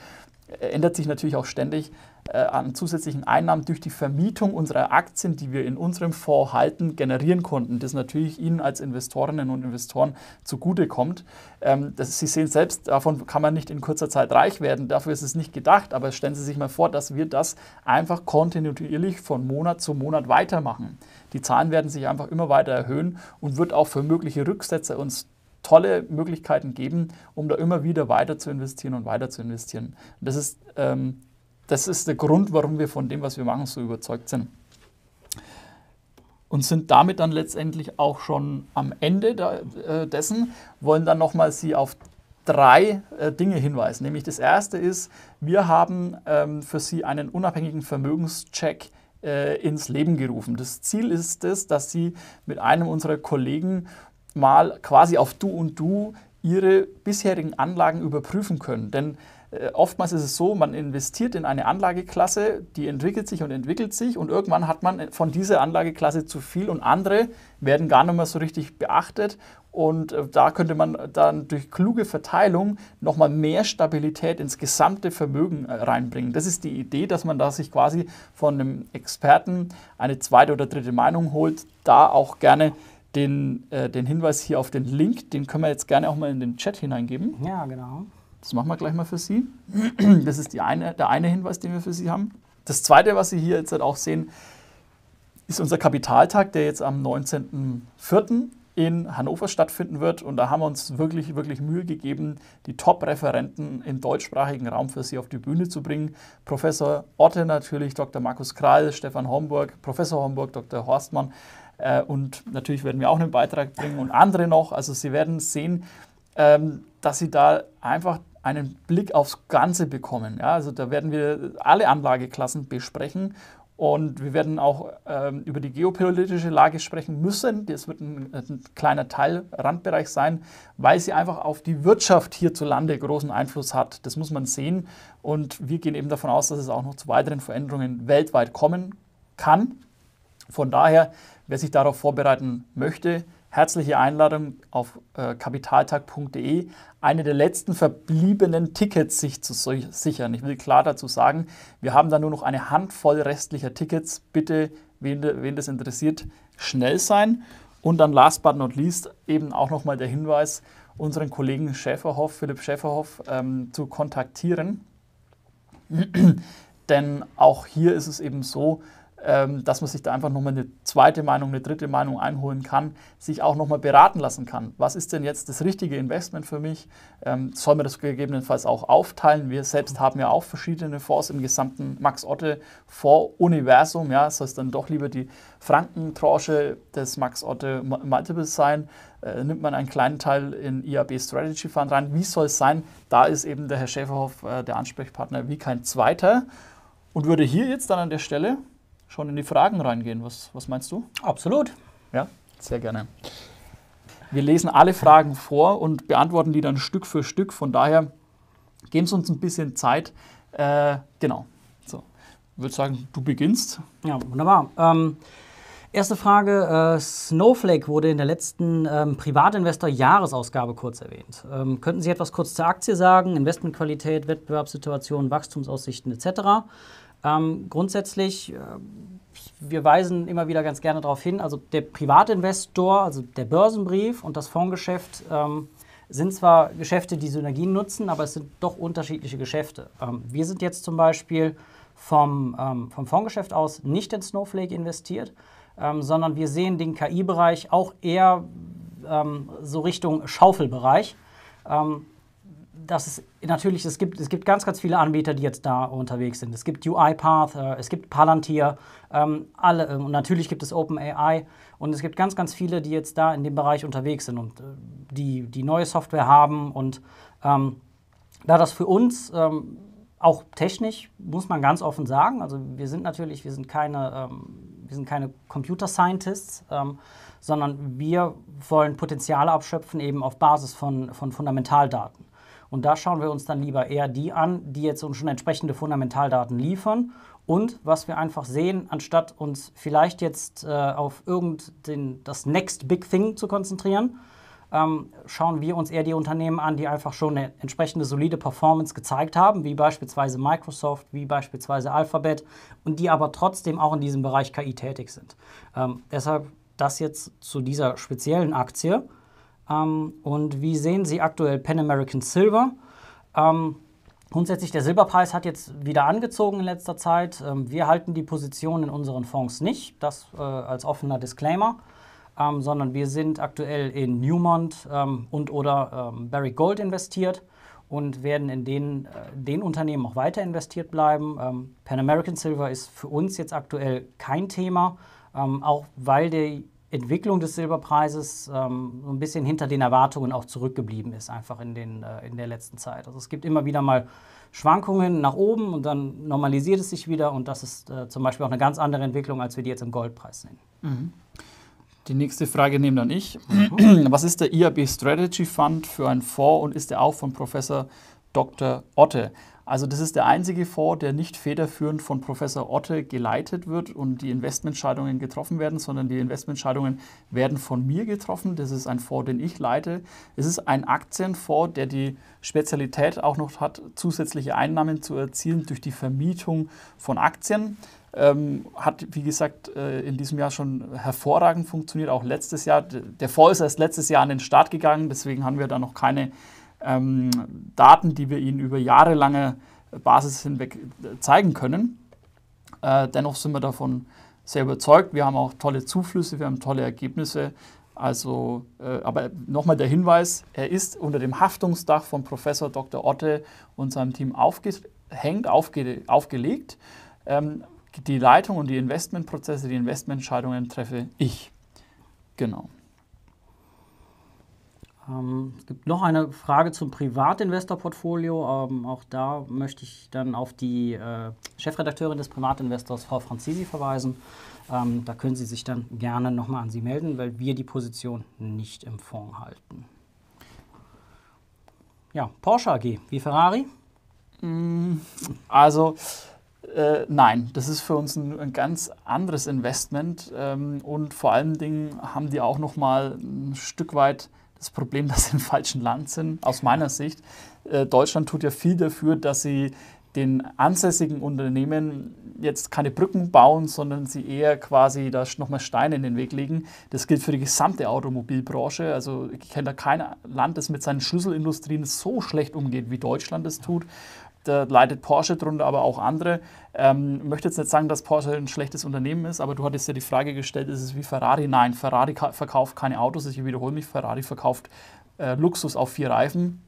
äh, ändert sich natürlich auch ständig äh, an zusätzlichen Einnahmen durch die Vermietung unserer Aktien, die wir in unserem Fonds halten, generieren konnten, das natürlich Ihnen als Investorinnen und Investoren zugutekommt. Ähm, Sie sehen selbst, davon kann man nicht in kurzer Zeit reich werden, dafür ist es nicht gedacht, aber stellen Sie sich mal vor, dass wir das einfach kontinuierlich von Monat zu Monat weitermachen. Die Zahlen werden sich einfach immer weiter erhöhen und wird auch für mögliche Rücksätze uns tolle Möglichkeiten geben, um da immer wieder weiter zu investieren und weiter zu investieren. Das ist, ähm, das ist der Grund, warum wir von dem, was wir machen, so überzeugt sind. Und sind damit dann letztendlich auch schon am Ende da, äh, dessen, wollen dann nochmal Sie auf drei äh, Dinge hinweisen. Nämlich das erste ist, wir haben ähm, für Sie einen unabhängigen Vermögenscheck äh, ins Leben gerufen. Das Ziel ist es, dass Sie mit einem unserer Kollegen mal quasi auf Du und Du ihre bisherigen Anlagen überprüfen können. Denn äh, oftmals ist es so, man investiert in eine Anlageklasse, die entwickelt sich und entwickelt sich und irgendwann hat man von dieser Anlageklasse zu viel und andere werden gar nicht mehr so richtig beachtet. Und äh, da könnte man dann durch kluge Verteilung nochmal mehr Stabilität ins gesamte Vermögen äh, reinbringen. Das ist die Idee, dass man da sich quasi von einem Experten eine zweite oder dritte Meinung holt, da auch gerne den, äh, den Hinweis hier auf den Link, den können wir jetzt gerne auch mal in den Chat hineingeben. Ja, genau. Das machen wir gleich mal für Sie. [clears throat] Das ist eine, der eine Hinweis, den wir für Sie haben. Das zweite, was Sie hier jetzt halt auch sehen, ist unser Kapitaltag, der jetzt am 19.04. in Hannover stattfinden wird. Und da haben wir uns wirklich, wirklich Mühe gegeben, die Top-Referenten im deutschsprachigen Raum für Sie auf die Bühne zu bringen. Professor Otte natürlich, Dr. Markus Krall, Stefan Homburg, Professor Homburg, Dr. Horstmann. Äh, und natürlich werden wir auch einen Beitrag bringen und andere noch. Also Sie werden sehen, ähm, dass Sie da einfach einen Blick aufs Ganze bekommen. also da werden wir alle Anlageklassen besprechen und wir werden auch ähm, über die geopolitische Lage sprechen müssen. Das wird ein, ein, kleiner Teil, Randbereich sein, weil sie einfach auf die Wirtschaft hierzulande großen Einfluss hat. Das muss man sehen. Und wir gehen eben davon aus, dass es auch noch zu weiteren Veränderungen weltweit kommen kann. Von daher Wer sich darauf vorbereiten möchte, herzliche Einladung auf äh, kapitaltag.de, eine der letzten verbliebenen Tickets sich zu sichern. Ich will klar dazu sagen, wir haben da nur noch eine Handvoll restlicher Tickets. Bitte, wen, wen das interessiert, schnell sein. Und dann last but not least eben auch nochmal der Hinweis, unseren Kollegen Schäferhoff, Philipp Schäferhoff, ähm, zu kontaktieren. [clears throat] Denn auch hier ist es eben so, ähm, dass man sich da einfach nochmal eine zweite Meinung, eine dritte Meinung einholen kann, sich auch nochmal beraten lassen kann. Was ist denn jetzt das richtige Investment für mich? Ähm, soll man das gegebenenfalls auch aufteilen? Wir selbst haben ja auch verschiedene Fonds im gesamten Max-Otte-Fonds-Universum. Ja, soll es dann doch lieber die Frankentranche des Max-Otte Multiples sein? Äh, nimmt man einen kleinen Teil in IAB Strategy Fund rein? Wie soll es sein? Da ist eben der Herr Schäferhoff äh, der Ansprechpartner wie kein zweiter. Und würde hier jetzt dann an der Stelle schon in die Fragen reingehen. Was, was meinst du? Absolut. Ja, sehr gerne. Wir lesen alle Fragen vor und beantworten die dann Stück für Stück. Von daher geben Sie uns ein bisschen Zeit. Äh, genau. So. Ich würde sagen, du beginnst. Ja, wunderbar. Ähm, erste Frage. Äh, Snowflake wurde in der letzten ähm, Privatinvestor-Jahresausgabe kurz erwähnt. Ähm, könnten Sie etwas kurz zur Aktie sagen? Investmentqualität, Wettbewerbssituation, Wachstumsaussichten etc.? Ähm, grundsätzlich, äh, wir weisen immer wieder ganz gerne darauf hin, also der Privatinvestor, also der Börsenbrief und das Fondsgeschäft ähm, sind zwar Geschäfte, die Synergien nutzen, aber es sind doch unterschiedliche Geschäfte. Ähm, wir sind jetzt zum Beispiel vom, ähm, vom Fondsgeschäft aus nicht in Snowflake investiert, ähm, sondern wir sehen den KI-Bereich auch eher ähm, so Richtung Schaufelbereich. das ist natürlich, es gibt, es gibt ganz, ganz viele Anbieter, die jetzt da unterwegs sind. Es gibt UiPath, äh, es gibt Palantir, ähm, alle, äh, und natürlich gibt es OpenAI und es gibt ganz, ganz viele, die jetzt da in dem Bereich unterwegs sind und äh, die, die neue Software haben. Und ähm, da das für uns ähm, auch technisch, muss man ganz offen sagen, also wir sind natürlich, wir sind keine, ähm, wir sind keine Computer Scientists, ähm, sondern wir wollen Potenziale abschöpfen eben auf Basis von, von Fundamentaldaten. Und da schauen wir uns dann lieber eher die an, die jetzt uns schon entsprechende Fundamentaldaten liefern. Und was wir einfach sehen, anstatt uns vielleicht jetzt äh, auf irgendein, das Next Big Thing zu konzentrieren, ähm, schauen wir uns eher die Unternehmen an, die einfach schon eine entsprechende solide Performance gezeigt haben, wie beispielsweise Microsoft, wie beispielsweise Alphabet, und die aber trotzdem auch in diesem Bereich KI tätig sind. Ähm, deshalb das jetzt zu dieser speziellen Aktie. Ähm, und wie sehen Sie aktuell Pan American Silver? Ähm, grundsätzlich, der Silberpreis hat jetzt wieder angezogen in letzter Zeit. Ähm, wir halten die Position in unseren Fonds nicht, das äh, als offener Disclaimer, ähm, sondern wir sind aktuell in Newmont ähm, und oder ähm, Barrick Gold investiert und werden in den, äh, den Unternehmen auch weiter investiert bleiben. Ähm, Pan American Silver ist für uns jetzt aktuell kein Thema, ähm, auch weil die Entwicklung des Silberpreises ähm, ein bisschen hinter den Erwartungen auch zurückgeblieben ist, einfach in, den, äh, in der letzten Zeit. Also es gibt immer wieder mal Schwankungen nach oben und dann normalisiert es sich wieder und das ist äh, zum Beispiel auch eine ganz andere Entwicklung, als wir die jetzt im Goldpreis sehen. Mhm. Die nächste Frage nehme dann ich. Mhm. Was ist der IAB Strategy Fund für ein Fonds und ist der auch von Professor Dr. Otte? Also das ist der einzige Fonds, der nicht federführend von Professor Otte geleitet wird und die Investmententscheidungen getroffen werden, sondern die Investmententscheidungen werden von mir getroffen. Das ist ein Fonds, den ich leite. Es ist ein Aktienfonds, der die Spezialität auch noch hat, zusätzliche Einnahmen zu erzielen durch die Vermietung von Aktien. Ähm, hat, wie gesagt, äh, in diesem Jahr schon hervorragend funktioniert, auch letztes Jahr. Der Fonds ist erst letztes Jahr an den Start gegangen, deswegen haben wir da noch keine ähm, Daten, die wir ihnen über jahrelange Basis hinweg äh, zeigen können. Äh, dennoch sind wir davon sehr überzeugt. Wir haben auch tolle Zuflüsse, wir haben tolle Ergebnisse. Also, äh, aber nochmal der Hinweis, er ist unter dem Haftungsdach von Professor Dr. Otte und seinem Team aufgehängt, aufge aufgelegt. Ähm, die Leitung und die Investmentprozesse, die Investmententscheidungen treffe ich. Genau. Ähm, es gibt noch eine Frage zum Privatinvestor-Portfolio. Ähm, auch da möchte ich dann auf die äh, Chefredakteurin des Privatinvestors, Frau Franzisi, verweisen. Ähm, da können Sie sich dann gerne nochmal an Sie melden, weil wir die Position nicht im Fonds halten. Ja, Porsche AG, wie Ferrari? Mm, also, äh, nein, das ist für uns ein, ein ganz anderes Investment ähm, und vor allen Dingen haben die auch nochmal ein Stück weit das Problem, [laughs] dass sie im falschen Land sind, aus meiner Sicht. Äh, Deutschland tut ja viel dafür, dass sie den ansässigen Unternehmen jetzt keine Brücken bauen, sondern sie eher quasi da nochmal Steine in den Weg legen. Das gilt für die gesamte Automobilbranche. Also ich kenne da kein Land, das mit seinen Schlüsselindustrien so schlecht umgeht, wie Deutschland es tut. Da leidet Porsche drunter, aber auch andere. Ähm, ich möchte jetzt nicht sagen, dass Porsche ein schlechtes Unternehmen ist, aber du hattest ja die Frage gestellt, ist es wie Ferrari? Nein, Ferrari verkauft keine Autos. Ich wiederhole mich, Ferrari verkauft äh, Luxus auf vier Reifen.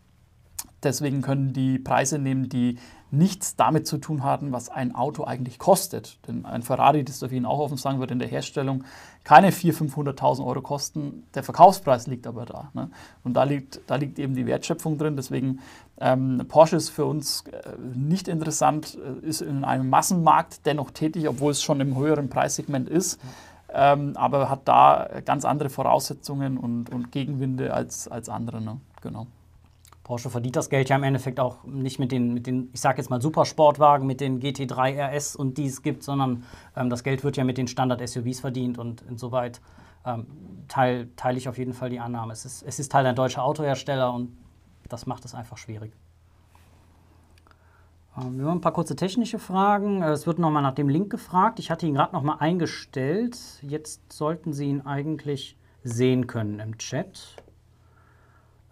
Deswegen können die Preise nehmen, die nichts damit zu tun hatten, was ein Auto eigentlich kostet. Denn ein Ferrari, das darf ich Ihnen auch offen sagen, wird in der Herstellung keine 400.000, 500.000 Euro kosten. Der Verkaufspreis liegt aber da. Ne? Und da liegt, da liegt eben die Wertschöpfung drin. Deswegen ähm, Porsche ist für uns äh, nicht interessant, äh, ist in einem Massenmarkt dennoch tätig, obwohl es schon im höheren Preissegment ist, ähm, aber hat da ganz andere Voraussetzungen und, und Gegenwinde als, als andere. Ne? Genau. Porsche verdient das Geld ja im Endeffekt auch nicht mit den, mit den ich sage jetzt mal Supersportwagen, mit den GT3 RS und die es gibt, sondern ähm, das Geld wird ja mit den Standard-SUVs verdient und insoweit ähm, teile teil ich auf jeden Fall die Annahme. Es ist, es ist Teil ein deutscher Autohersteller und das macht es einfach schwierig. Ähm, wir haben ein paar kurze technische Fragen. Äh, es wird nochmal nach dem Link gefragt. Ich hatte ihn gerade nochmal eingestellt. Jetzt sollten Sie ihn eigentlich sehen können im Chat.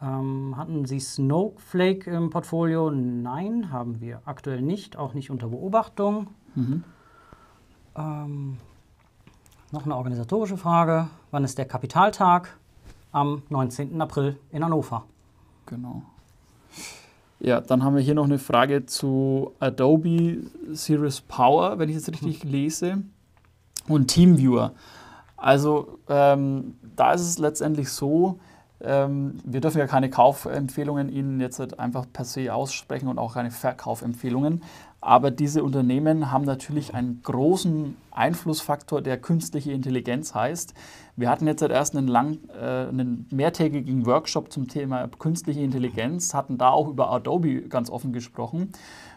Ähm, hatten Sie Snowflake im Portfolio? Nein, haben wir aktuell nicht, auch nicht unter Beobachtung. Mhm. Ähm, noch eine organisatorische Frage. Wann ist der Kapitaltag? Am 19. April in Hannover. Genau. Ja, dann haben wir hier noch eine Frage zu Adobe Series Power, wenn ich jetzt richtig mhm. lese, und TeamViewer. Also ähm, da ist es letztendlich so, ähm, wir dürfen ja keine Kaufempfehlungen Ihnen jetzt halt einfach per se aussprechen und auch keine Verkaufempfehlungen. Aber diese Unternehmen haben natürlich einen großen Einflussfaktor, der künstliche Intelligenz heißt. Wir hatten jetzt halt erst einen, lang, äh, einen mehrtägigen Workshop zum Thema künstliche Intelligenz, hatten da auch über Adobe ganz offen gesprochen.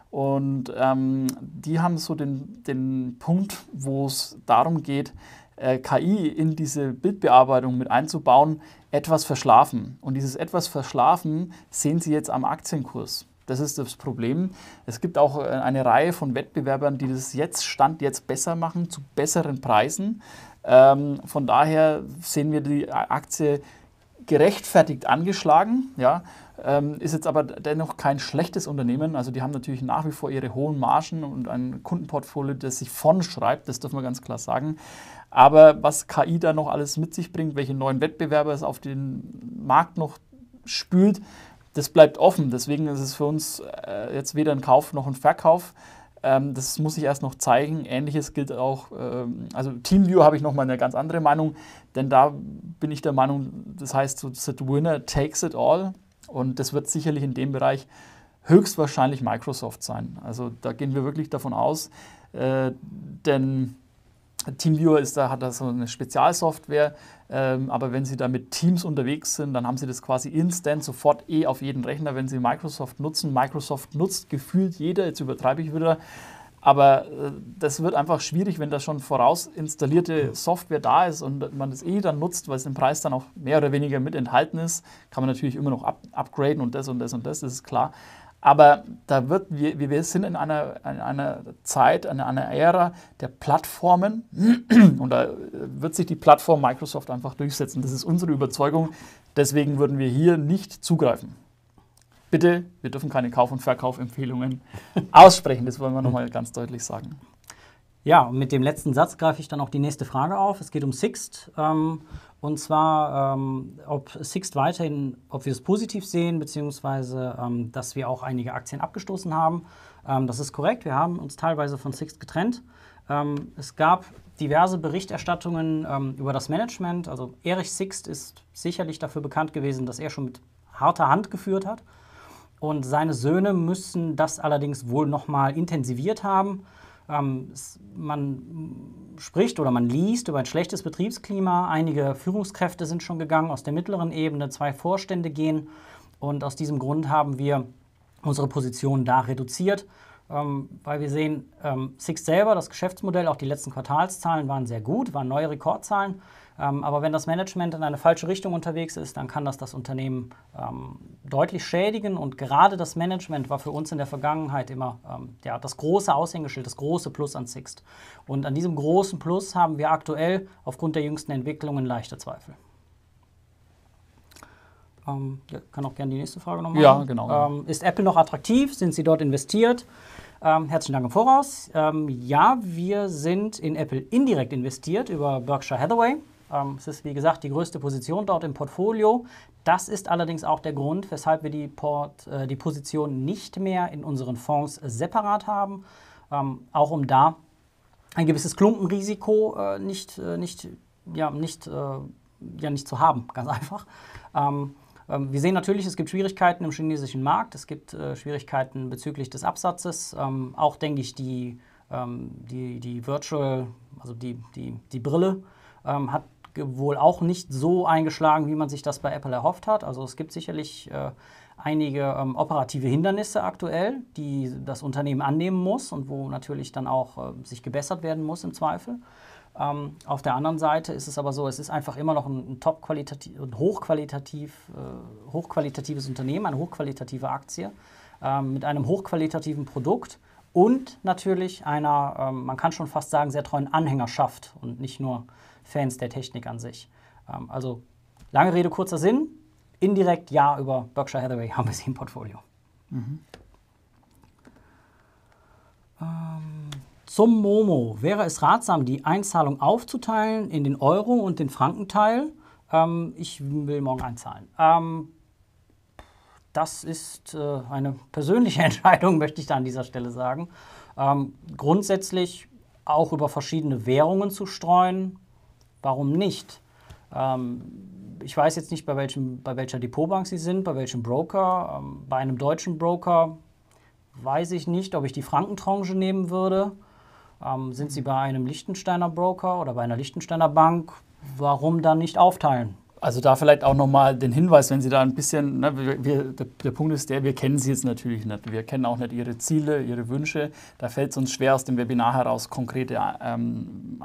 Und ähm, die haben so den, den Punkt, wo es darum geht, äh, KI in diese Bildbearbeitung mit einzubauen, etwas verschlafen. Und dieses etwas verschlafen sehen Sie jetzt am Aktienkurs. Das ist das Problem. Es gibt auch äh, eine Reihe von Wettbewerbern, die das jetzt Stand jetzt besser machen, zu besseren Preisen. Ähm, von daher sehen wir die Aktie gerechtfertigt angeschlagen. Ja, ähm, ist jetzt aber dennoch kein schlechtes Unternehmen. Also die haben natürlich nach wie vor ihre hohen Margen und ein Kundenportfolio, das sich von schreibt, das dürfen wir ganz klar sagen. Aber was KI da noch alles mit sich bringt, welche neuen Wettbewerber es auf den Markt noch spült, das bleibt offen. Deswegen ist es für uns äh, jetzt weder ein Kauf noch ein Verkauf. Ähm, das muss ich erst noch zeigen. Ähnliches gilt auch, ähm, also TeamView habe ich nochmal eine ganz andere Meinung, denn da bin ich der Meinung, das heißt, so, the winner takes it all. Und das wird sicherlich in dem Bereich höchstwahrscheinlich Microsoft sein. Also da gehen wir wirklich davon aus, äh, denn TeamViewer ist da, hat da so eine Spezialsoftware, ähm, aber wenn Sie da mit Teams unterwegs sind, dann haben Sie das quasi instant sofort eh auf jeden Rechner, wenn Sie Microsoft nutzen. Microsoft nutzt gefühlt jeder, jetzt übertreibe ich wieder, aber äh, das wird einfach schwierig, wenn da schon voraus installierte Software da ist und man das eh dann nutzt, weil es im Preis dann auch mehr oder weniger mit enthalten ist. Kann man natürlich immer noch up upgraden und das und das und das, das ist klar. Aber da wird, wir, wir sind in einer, in einer Zeit, in einer Ära der Plattformen [clears throat] und da äh, wird sich die Plattform Microsoft einfach durchsetzen. Das ist unsere Überzeugung. Deswegen würden wir hier nicht zugreifen. Bitte, wir dürfen keine Kauf- und Verkaufempfehlungen [laughs] aussprechen. Das wollen wir nochmal ganz deutlich sagen. Ja, und mit dem letzten Satz greife ich dann auch die nächste Frage auf. Es geht um Sixt. Ähm, und zwar, ähm, ob Sixt weiterhin, ob wir es positiv sehen, beziehungsweise, ähm, dass wir auch einige Aktien abgestoßen haben. Ähm, das ist korrekt. Wir haben uns teilweise von Sixt getrennt. Ähm, es gab diverse Berichterstattungen ähm, über das Management. Also Erich Sixt ist sicherlich dafür bekannt gewesen, dass er schon mit harter Hand geführt hat. Und seine Söhne müssen das allerdings wohl nochmal intensiviert haben. Ähm, man spricht oder man liest über ein schlechtes Betriebsklima. Einige Führungskräfte sind schon gegangen aus der mittleren Ebene, zwei Vorstände gehen. Und aus diesem Grund haben wir unsere Position da reduziert, ähm, weil wir sehen, ähm, Six selber, das Geschäftsmodell, auch die letzten Quartalszahlen waren sehr gut, waren neue Rekordzahlen. Ähm, aber wenn das Management in eine falsche Richtung unterwegs ist, dann kann das das Unternehmen ähm, deutlich schädigen. Und gerade das Management war für uns in der Vergangenheit immer ähm, ja, das große Aushängeschild, das große Plus an Sixt. Und an diesem großen Plus haben wir aktuell aufgrund der jüngsten Entwicklungen leichte Zweifel. Ähm, kann auch gerne die nächste Frage nochmal. machen. Ja, genau. Ähm, ist Apple noch attraktiv? Sind Sie dort investiert? Ähm, herzlichen Dank im Voraus. ja, wir sind in Apple indirekt investiert über Berkshire Hathaway. Ähm, es ist, wie gesagt, die größte Position dort im Portfolio. Das ist allerdings auch der Grund, weshalb wir die, Port, äh, die Position nicht mehr in unseren Fonds separat haben, ähm, auch um da ein gewisses Klumpenrisiko äh, nicht, äh, nicht, ja, nicht, äh, ja, nicht zu haben, ganz einfach. Ähm, ähm, wir sehen natürlich, es gibt Schwierigkeiten im chinesischen Markt, es gibt äh, Schwierigkeiten bezüglich des Absatzes, ähm, auch denke ich die, ähm, die, die Virtual, also die, die, die Brille hat wohl auch nicht so eingeschlagen, wie man sich das bei Apple erhofft hat. Also es gibt sicherlich äh, einige ähm, operative Hindernisse aktuell, die das Unternehmen annehmen muss und wo natürlich dann auch äh, sich gebessert werden muss im Zweifel. Ähm, auf der anderen Seite ist es aber so, es ist einfach immer noch ein, ein top und hochqualitativ, äh, hochqualitatives Unternehmen, eine hochqualitative Aktie ähm, mit einem hochqualitativen Produkt und natürlich einer, ähm, man kann schon fast sagen, sehr treuen Anhängerschaft und nicht nur Fans der Technik an sich. Ähm, also lange Rede, kurzer Sinn. Indirekt ja, über Berkshire Hathaway haben wir sie im Portfolio. Mhm. Ähm, zum Momo. Wäre es ratsam, die Einzahlung aufzuteilen in den Euro- und den Frankenteil? Ähm, ich will morgen einzahlen. Ähm, das ist äh, eine persönliche [laughs] Entscheidung, möchte ich da an dieser Stelle sagen. Ähm, grundsätzlich auch über verschiedene Währungen zu streuen, Warum nicht? Ähm, ich weiß jetzt nicht, bei, welchem, bei welcher Depotbank Sie sind, bei welchem Broker. Ähm, bei einem deutschen Broker weiß ich nicht, ob ich die Frankentranche nehmen würde. Ähm, sind Sie bei einem Lichtensteiner Broker oder bei einer Lichtensteiner Bank? Warum dann nicht aufteilen? Also da vielleicht auch nochmal den Hinweis, wenn Sie da ein bisschen, ne, wir, der, der, Punkt ist der, wir kennen Sie jetzt natürlich nicht. Wir kennen auch nicht Ihre Ziele, Ihre Wünsche. Da fällt es uns schwer, aus dem Webinar heraus konkrete ähm,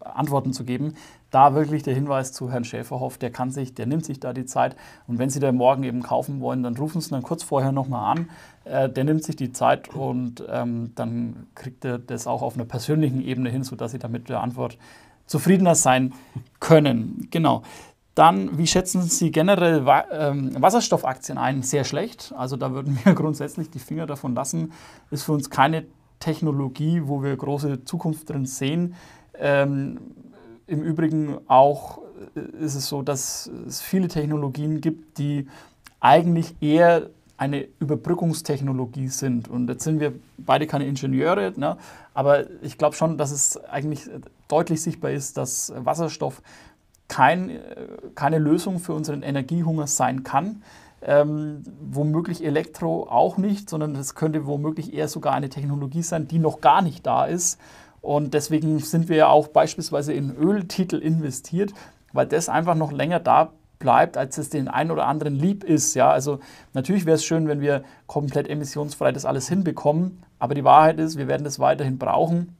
Antworten zu geben. Da wirklich der Hinweis zu Herrn Schäferhoff, der kann sich, der nimmt sich da die Zeit. Und wenn Sie da morgen eben kaufen wollen, dann rufen Sie dann kurz vorher nochmal an. Äh, der nimmt sich die Zeit und ähm, dann kriegt er das auch auf einer persönlichen Ebene hin, sodass Sie damit der Antwort zufriedener sein können. Genau. Dann, wie schätzen Sie generell ähm, Wasserstoffaktien ein? Sehr schlecht. Also da würden [laughs] wir grundsätzlich die Finger davon lassen. Ist für uns keine Technologie, wo wir große Zukunft drin sehen. Ähm, Im Übrigen auch äh, ist es so, dass es viele Technologien gibt, die eigentlich eher eine Überbrückungstechnologie sind. Und jetzt sind wir beide keine Ingenieure, ne? aber ich glaube schon, dass es eigentlich deutlich sichtbar ist, dass Wasserstoff kein, äh, keine Lösung für unseren Energiehunger sein kann. Ähm, womöglich Elektro auch nicht, sondern das könnte womöglich eher sogar eine Technologie sein, die noch gar nicht da ist. Und deswegen sind wir ja auch beispielsweise in Öltitel investiert, weil das einfach noch länger da bleibt, als es den einen oder anderen lieb ist. Ja, also natürlich wäre es schön, wenn wir komplett emissionsfrei das alles hinbekommen, aber die Wahrheit ist, wir werden das weiterhin brauchen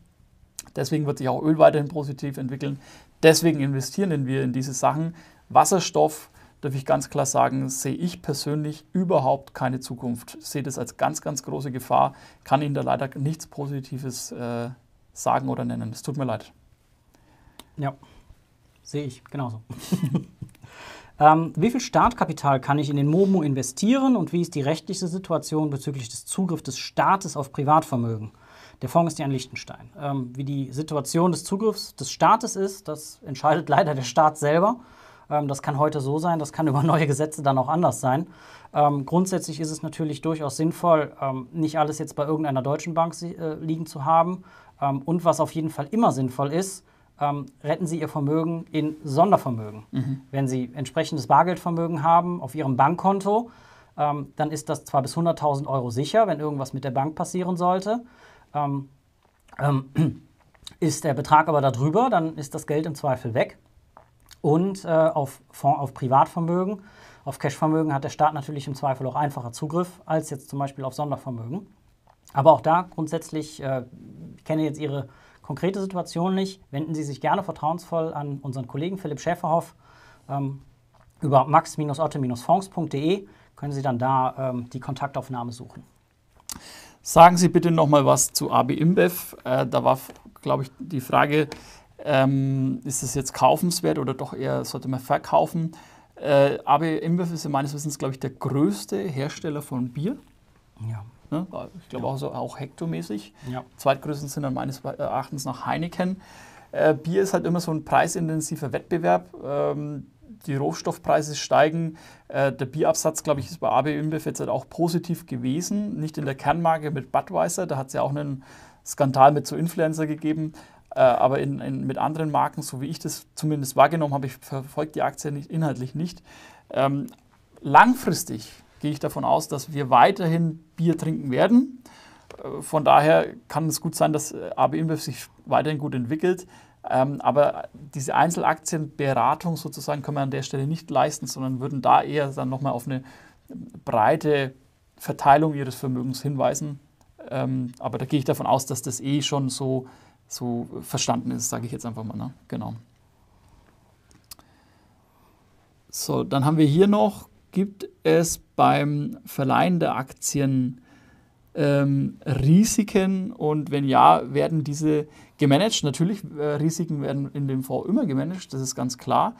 Deswegen wird sich auch Öl weiterhin positiv entwickeln. Deswegen investieren wir in diese Sachen. Wasserstoff, darf ich ganz klar sagen, sehe ich persönlich überhaupt keine Zukunft. sehe das als ganz, ganz große Gefahr. Kann Ihnen da leider nichts Positives äh, sagen oder nennen. Es tut mir leid. Ja, sehe ich genauso. [laughs] ähm, wie viel Startkapital kann ich in den Momo investieren und wie ist die rechtliche Situation bezüglich des Zugriffs des Staates auf Privatvermögen? Der Fonds ist ja ein Liechtenstein. Ähm, wie die Situation des Zugriffs des Staates ist, das entscheidet [laughs] leider der Staat selber. Ähm, das kann heute so sein, das kann [laughs] über neue Gesetze dann auch anders sein. Ähm, grundsätzlich ist es natürlich durchaus sinnvoll, ähm, nicht alles jetzt bei irgendeiner deutschen Bank äh, liegen zu haben. Ähm, und was auf jeden Fall immer sinnvoll ist, ähm, retten Sie Ihr Vermögen in Sondervermögen. Mhm. Wenn Sie entsprechendes Bargeldvermögen haben auf Ihrem Bankkonto, ähm, dann ist das zwar bis 100.000 Euro sicher, wenn irgendwas mit der Bank passieren sollte, ähm, ähm, [clears throat] ist der Betrag aber darüber, dann ist das Geld im Zweifel weg. Und äh, auf, Fonds, auf Privatvermögen, auf Cashvermögen hat der Staat natürlich im Zweifel auch einfacher Zugriff als jetzt zum Beispiel auf Sondervermögen. Aber auch da grundsätzlich, äh, ich kenne jetzt Ihre konkrete Situation nicht, wenden Sie sich gerne vertrauensvoll an unseren Kollegen Philipp Schäferhoff ähm, über max-otte-fonds.de können Sie dann da ähm, die Kontaktaufnahme suchen. Sagen Sie bitte noch mal was zu AB InBev. Äh, da war, glaube ich, die Frage, ähm, ist es jetzt kaufenswert oder doch eher sollte man verkaufen? Äh, AB InBev ist meines Wissens, glaube ich, der größte Hersteller von Bier. Ja. Ne? Ich glaube ja. auch, so, auch hektomäßig. Ja. Zweitgrößten sind dann meines Erachtens nach Heineken. Äh, Bier ist halt immer so ein preisintensiver Wettbewerb. Ähm, die Rohstoffpreise steigen. Äh, der Bierabsatz, glaube ich, ist bei AB InBev jetzt halt auch positiv gewesen. Nicht in der Kernmarke mit Budweiser, da hat es ja auch einen Skandal mit so Influencer gegeben. Äh, aber in, in, mit anderen Marken, so wie ich das zumindest wahrgenommen habe, ich verfolge die Aktie nicht, inhaltlich nicht. Ähm, langfristig gehe ich davon aus, dass wir weiterhin Bier trinken werden. Äh, von daher kann es gut sein, dass AB InBev sich weiterhin gut entwickelt. Ähm, aber diese Einzelaktienberatung sozusagen können wir an der Stelle nicht leisten, sondern würden da eher dann nochmal auf eine breite Verteilung ihres Vermögens hinweisen. Ähm, aber da gehe ich davon aus, dass das eh schon so, so verstanden ist, sage ich jetzt einfach mal. Ne? Genau. So, dann haben wir hier noch, gibt es beim Verleihen der Aktien ähm, Risiken und wenn ja, werden diese gemanagt? Natürlich, äh, Risiken werden in dem Fonds immer gemanagt, das ist ganz klar.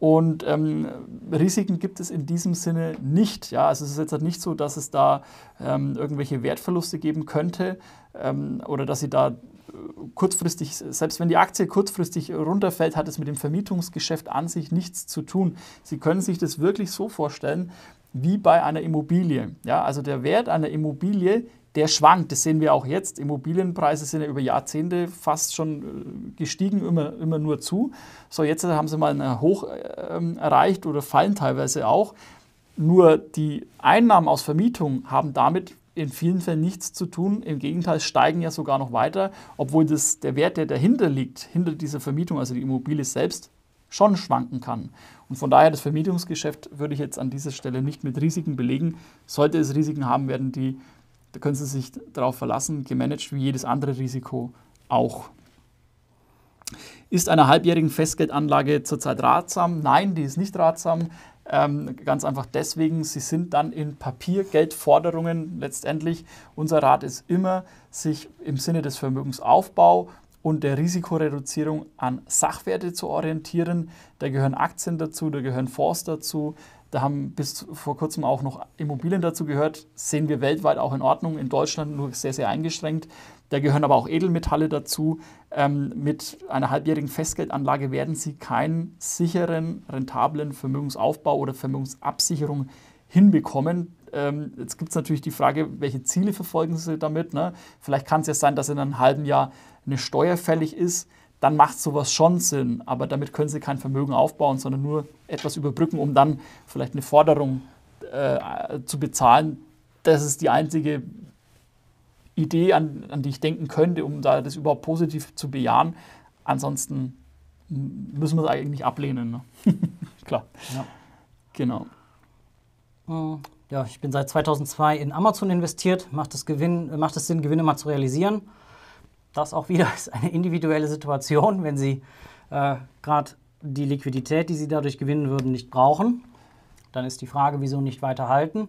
Und ähm, Risiken gibt es in diesem Sinne nicht. Ja, also es ist jetzt halt nicht so, dass es da ähm, irgendwelche Wertverluste geben könnte ähm, oder dass sie da äh, kurzfristig, selbst wenn die Aktie kurzfristig runterfällt, hat es mit dem Vermietungsgeschäft an sich nichts zu tun. Sie können sich das wirklich so vorstellen, wie bei einer Immobilie. Ja, also der Wert einer Immobilie, der schwankt. Das sehen wir auch jetzt. Immobilienpreise sind ja über Jahrzehnte fast schon äh, gestiegen, immer, immer nur zu. So, jetzt haben sie mal einen Hoch ähm, erreicht oder fallen teilweise auch. Nur die Einnahmen aus Vermietung haben damit in vielen Fällen nichts zu tun. Im Gegenteil, steigen ja sogar noch weiter, obwohl das, der Wert, der dahinter liegt, hinter dieser Vermietung, also die Immobilie selbst, schon schwanken kann. Und von daher, das Vermietungsgeschäft würde ich jetzt an dieser Stelle nicht mit Risiken belegen. Sollte es Risiken haben, werden die, da können Sie sich darauf verlassen, gemanagt wie jedes andere Risiko auch. Ist einer halbjährigen Festgeldanlage zurzeit ratsam? Nein, die ist nicht ratsam. Ähm, ganz einfach deswegen, sie sind dann in Papiergeldforderungen letztendlich. Unser Rat ist immer, sich im Sinne des Vermögensaufbau und der Risikoreduzierung an Sachwerte zu orientieren. Da gehören Aktien dazu, da gehören Fonds dazu. Da haben bis vor kurzem auch noch Immobilien dazu gehört. Sehen wir weltweit auch in Ordnung, in Deutschland nur sehr, sehr eingeschränkt. Da gehören aber auch Edelmetalle dazu. Ähm, mit einer halbjährigen Festgeldanlage werden Sie keinen sicheren, rentablen Vermögensaufbau oder Vermögensabsicherung hinbekommen. Ähm, jetzt gibt es natürlich die Frage, welche Ziele verfolgen Sie damit. Ne? Vielleicht kann es ja sein, dass in einem halben Jahr eine Steuer fällig ist, dann macht sowas schon Sinn. Aber damit können Sie kein Vermögen aufbauen, sondern nur etwas überbrücken, um dann vielleicht eine Forderung äh, zu bezahlen. Das ist die einzige Idee, an, an die ich denken könnte, um da das überhaupt positiv zu bejahen. Ansonsten müssen wir es eigentlich ablehnen. Ne? [laughs] Klar. Ja. Genau. Ja, ich bin seit 2002 in Amazon investiert. Macht es, Gewinn, macht es Sinn, Gewinne mal zu realisieren? das auch wieder ist eine individuelle Situation, wenn Sie äh, gerade die Liquidität, die Sie dadurch gewinnen würden, nicht brauchen. Dann ist die Frage, wieso nicht weiter halten.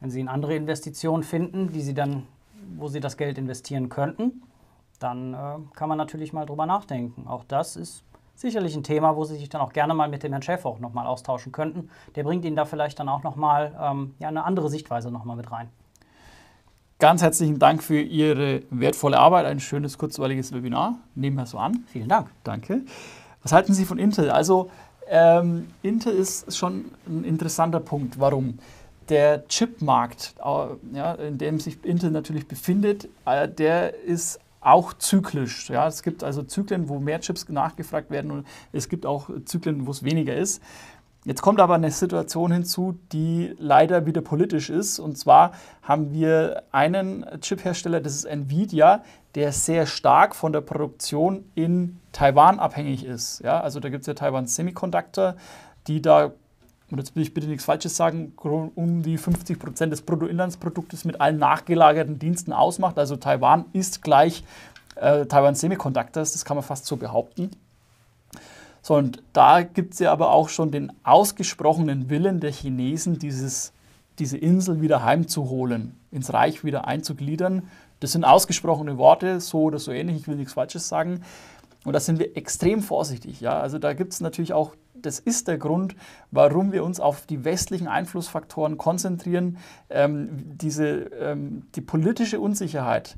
Wenn Sie eine andere Investition finden, die Sie dann, wo Sie das Geld investieren könnten, dann äh, kann man natürlich mal drüber nachdenken. Auch das ist sicherlich ein Thema, wo Sie sich dann auch gerne mal mit dem Herrn Schäfer auch nochmal austauschen könnten. Der bringt Ihnen da vielleicht dann auch nochmal ähm, ja, eine andere Sichtweise nochmal mit rein. Ganz herzlichen Dank für Ihre wertvolle Arbeit. Ein schönes, kurzweiliges Webinar. Nehmen wir so an. Vielen Dank. Danke. Was halten Sie von Intel? Also, ähm, Intel ist schon ein interessanter Punkt. Warum? Der Chipmarkt, äh, ja, in dem sich Intel natürlich befindet, äh, der ist auch zyklisch. Ja? Es gibt also Zyklen, wo mehr Chips nachgefragt werden und es gibt auch Zyklen, wo es weniger ist. Jetzt kommt aber eine Situation hinzu, die leider wieder politisch ist. Und zwar haben wir einen Chiphersteller, das ist Nvidia, der sehr stark von der Produktion in Taiwan abhängig ist. Ja, also da gibt es ja Taiwan Semiconductor, die da, und jetzt will ich bitte nichts Falsches sagen, um die 50 Prozent des Bruttoinlandsproduktes mit allen nachgelagerten Diensten ausmacht. Also Taiwan ist gleich äh, Taiwan Semiconductor, das kann man fast so behaupten. So, und da gibt es ja aber auch schon den ausgesprochenen Willen der Chinesen, dieses, diese Insel wieder heimzuholen, ins Reich wieder einzugliedern. Das sind ausgesprochene Worte, so oder so ähnlich, ich will nichts Falsches sagen. Und da sind wir extrem vorsichtig. Ja? Also da gibt es natürlich auch, das ist der Grund, warum wir uns auf die westlichen Einflussfaktoren konzentrieren. Ähm, diese, ähm, die politische Unsicherheit,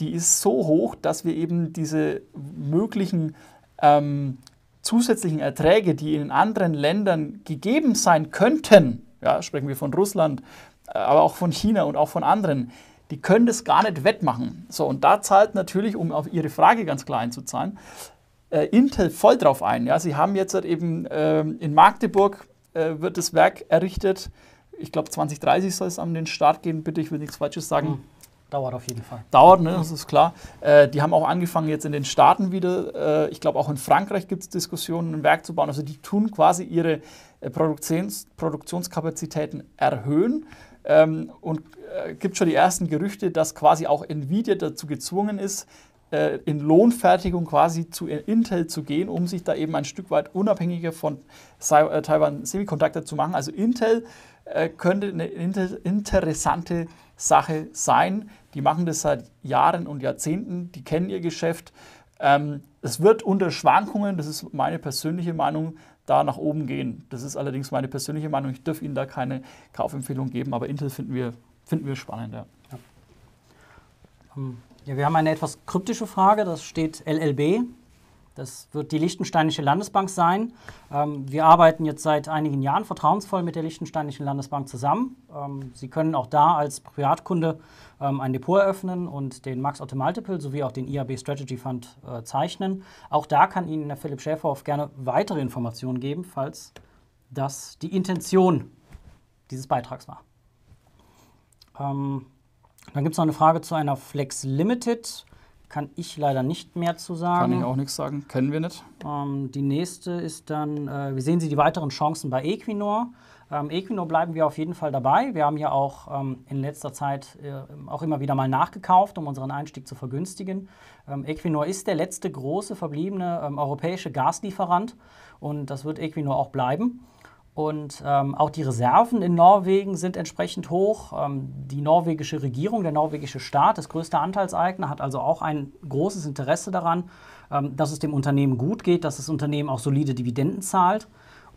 die ist so hoch, dass wir eben diese möglichen ähm, zusätzlichen Erträge, die in anderen Ländern gegeben sein könnten, ja, sprechen wir von Russland, äh, aber auch von China und auch von anderen, die können das gar nicht wettmachen. So, und da zahlt natürlich, um auf Ihre Frage ganz klar einzuzahlen, äh, Intel voll drauf ein. Ja? Sie haben jetzt halt eben äh, in Magdeburg äh, wird das Werk errichtet. Ich glaube, 2030 soll es an den Start gehen. Bitte, ich will nichts Falsches sagen. Mhm. Dauert auf jeden Fall. Dauert, ne, das ist klar. Äh, die haben auch angefangen jetzt in den Staaten wieder. Äh, ich glaube, auch in Frankreich gibt es Diskussionen, ein Werk zu bauen. Also die tun quasi ihre äh, Produktions Produktionskapazitäten erhöhen. Ähm, und äh, gibt schon die ersten Gerüchte, dass quasi auch Nvidia dazu gezwungen ist, äh, in Lohnfertigung quasi zu äh, Intel zu gehen, um sich da eben ein Stück weit unabhängiger von äh, Taiwan Semiconductor zu machen. Also Intel könnte eine inter interessante Sache sein die machen das seit Jahren und Jahrzehnten, die kennen ihr Geschäft. Ähm, es wird unter Schwankungen, das ist meine persönliche Meinung, da nach oben gehen. Das ist allerdings meine persönliche Meinung. Ich darf Ihnen da keine Kaufempfehlung geben, aber Intel finden wir, finden wir spannender. Ja. Ja. Ähm, ja, wir haben eine etwas kryptische Frage, das steht LLB. Das wird die Liechtensteinische Landesbank sein. Ähm, wir arbeiten jetzt seit einigen Jahren vertrauensvoll mit der Liechtensteinischen Landesbank zusammen. Ähm, Sie können auch da als Privatkunde ähm, ein Depot eröffnen und den Max Otte Multiple sowie auch den IAB Strategy Fund äh, zeichnen. Auch da kann Ihnen der Philipp Schäferhoff gerne weitere Informationen geben, falls das die Intention dieses Beitrags war. Ähm, dann gibt es noch eine Frage zu einer Flex Limited kann ich leider nicht mehr zu sagen. Kann ich auch nichts sagen, kennen wir nicht. Ähm, die nächste ist dann, äh, wie sehen Sie die weiteren Chancen bei Equinor? Ähm, Equinor bleiben wir auf jeden Fall dabei. Wir haben ja auch ähm, in letzter Zeit äh, auch immer wieder mal nachgekauft, um unseren Einstieg zu vergünstigen. Ähm, Equinor ist der letzte große verbliebene ähm, europäische Gaslieferant und das wird Equinor auch bleiben. Und ähm, auch die Reserven in Norwegen sind entsprechend hoch. Ähm, die norwegische Regierung, der norwegische Staat, das größte Anteilseigner, hat also auch ein großes Interesse daran, ähm, dass es dem Unternehmen gut geht, dass das Unternehmen auch solide Dividenden zahlt.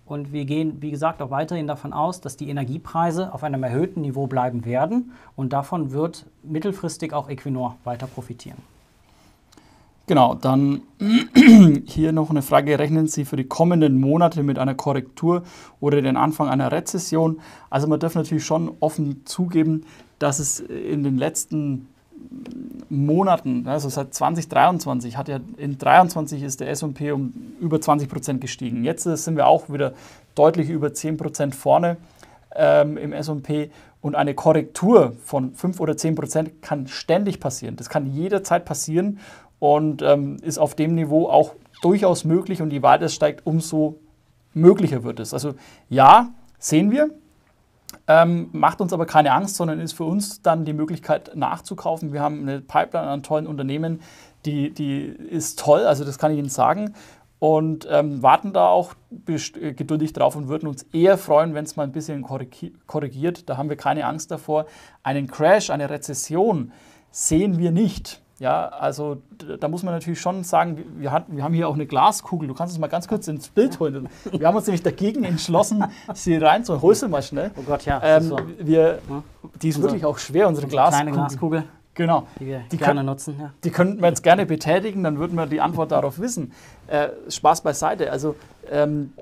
Und wir gehen, wie gesagt, auch weiterhin davon aus, dass die Energiepreise auf einem erhöhten Niveau bleiben werden. Und davon wird mittelfristig auch Equinor weiter profitieren. Genau, dann [clears throat] hier noch eine Frage. Rechnen Sie für die kommenden Monate mit einer Korrektur oder den Anfang einer Rezession? Also man darf natürlich schon offen zugeben, dass es in den letzten Monaten, also seit 2023, hat ja in 23 ist der S&P um über 20 Prozent gestiegen. Jetzt äh, sind wir auch wieder deutlich über 10 Prozent vorne ähm, im S&P und eine Korrektur von 5 oder 10 Prozent kann ständig passieren. Das kann jederzeit passieren und ähm, ist auf dem Niveau auch durchaus möglich und je weiter es steigt, umso möglicher wird es. Also ja, sehen wir, ähm, macht uns aber keine Angst, sondern ist für uns dann die Möglichkeit nachzukaufen. Wir haben eine Pipeline an tollen Unternehmen, die, die ist toll, also das kann ich Ihnen sagen. Und ähm, warten da auch äh, geduldig drauf und würden uns eher freuen, wenn es mal ein bisschen korrigiert. Da haben wir keine Angst davor. Einen Crash, eine Rezession sehen wir nicht. Ja, also da muss man natürlich schon sagen, wir, hat, wir haben hier auch eine Glaskugel. Du kannst uns mal ganz kurz ins Bild holen. Wir haben uns nämlich dagegen entschlossen, [laughs] sie reinzuholen. Holst du mal schnell. Oh Gott, ja. Ähm, wir, die ist also, wirklich auch schwer, unsere Glaskugel. Kleine Glaskugel. Genau. Die wir die gerne können, nutzen. Ja. Die könnten wir jetzt gerne betätigen, dann würden wir die Antwort darauf wissen. Äh, Spaß beiseite. Also ähm,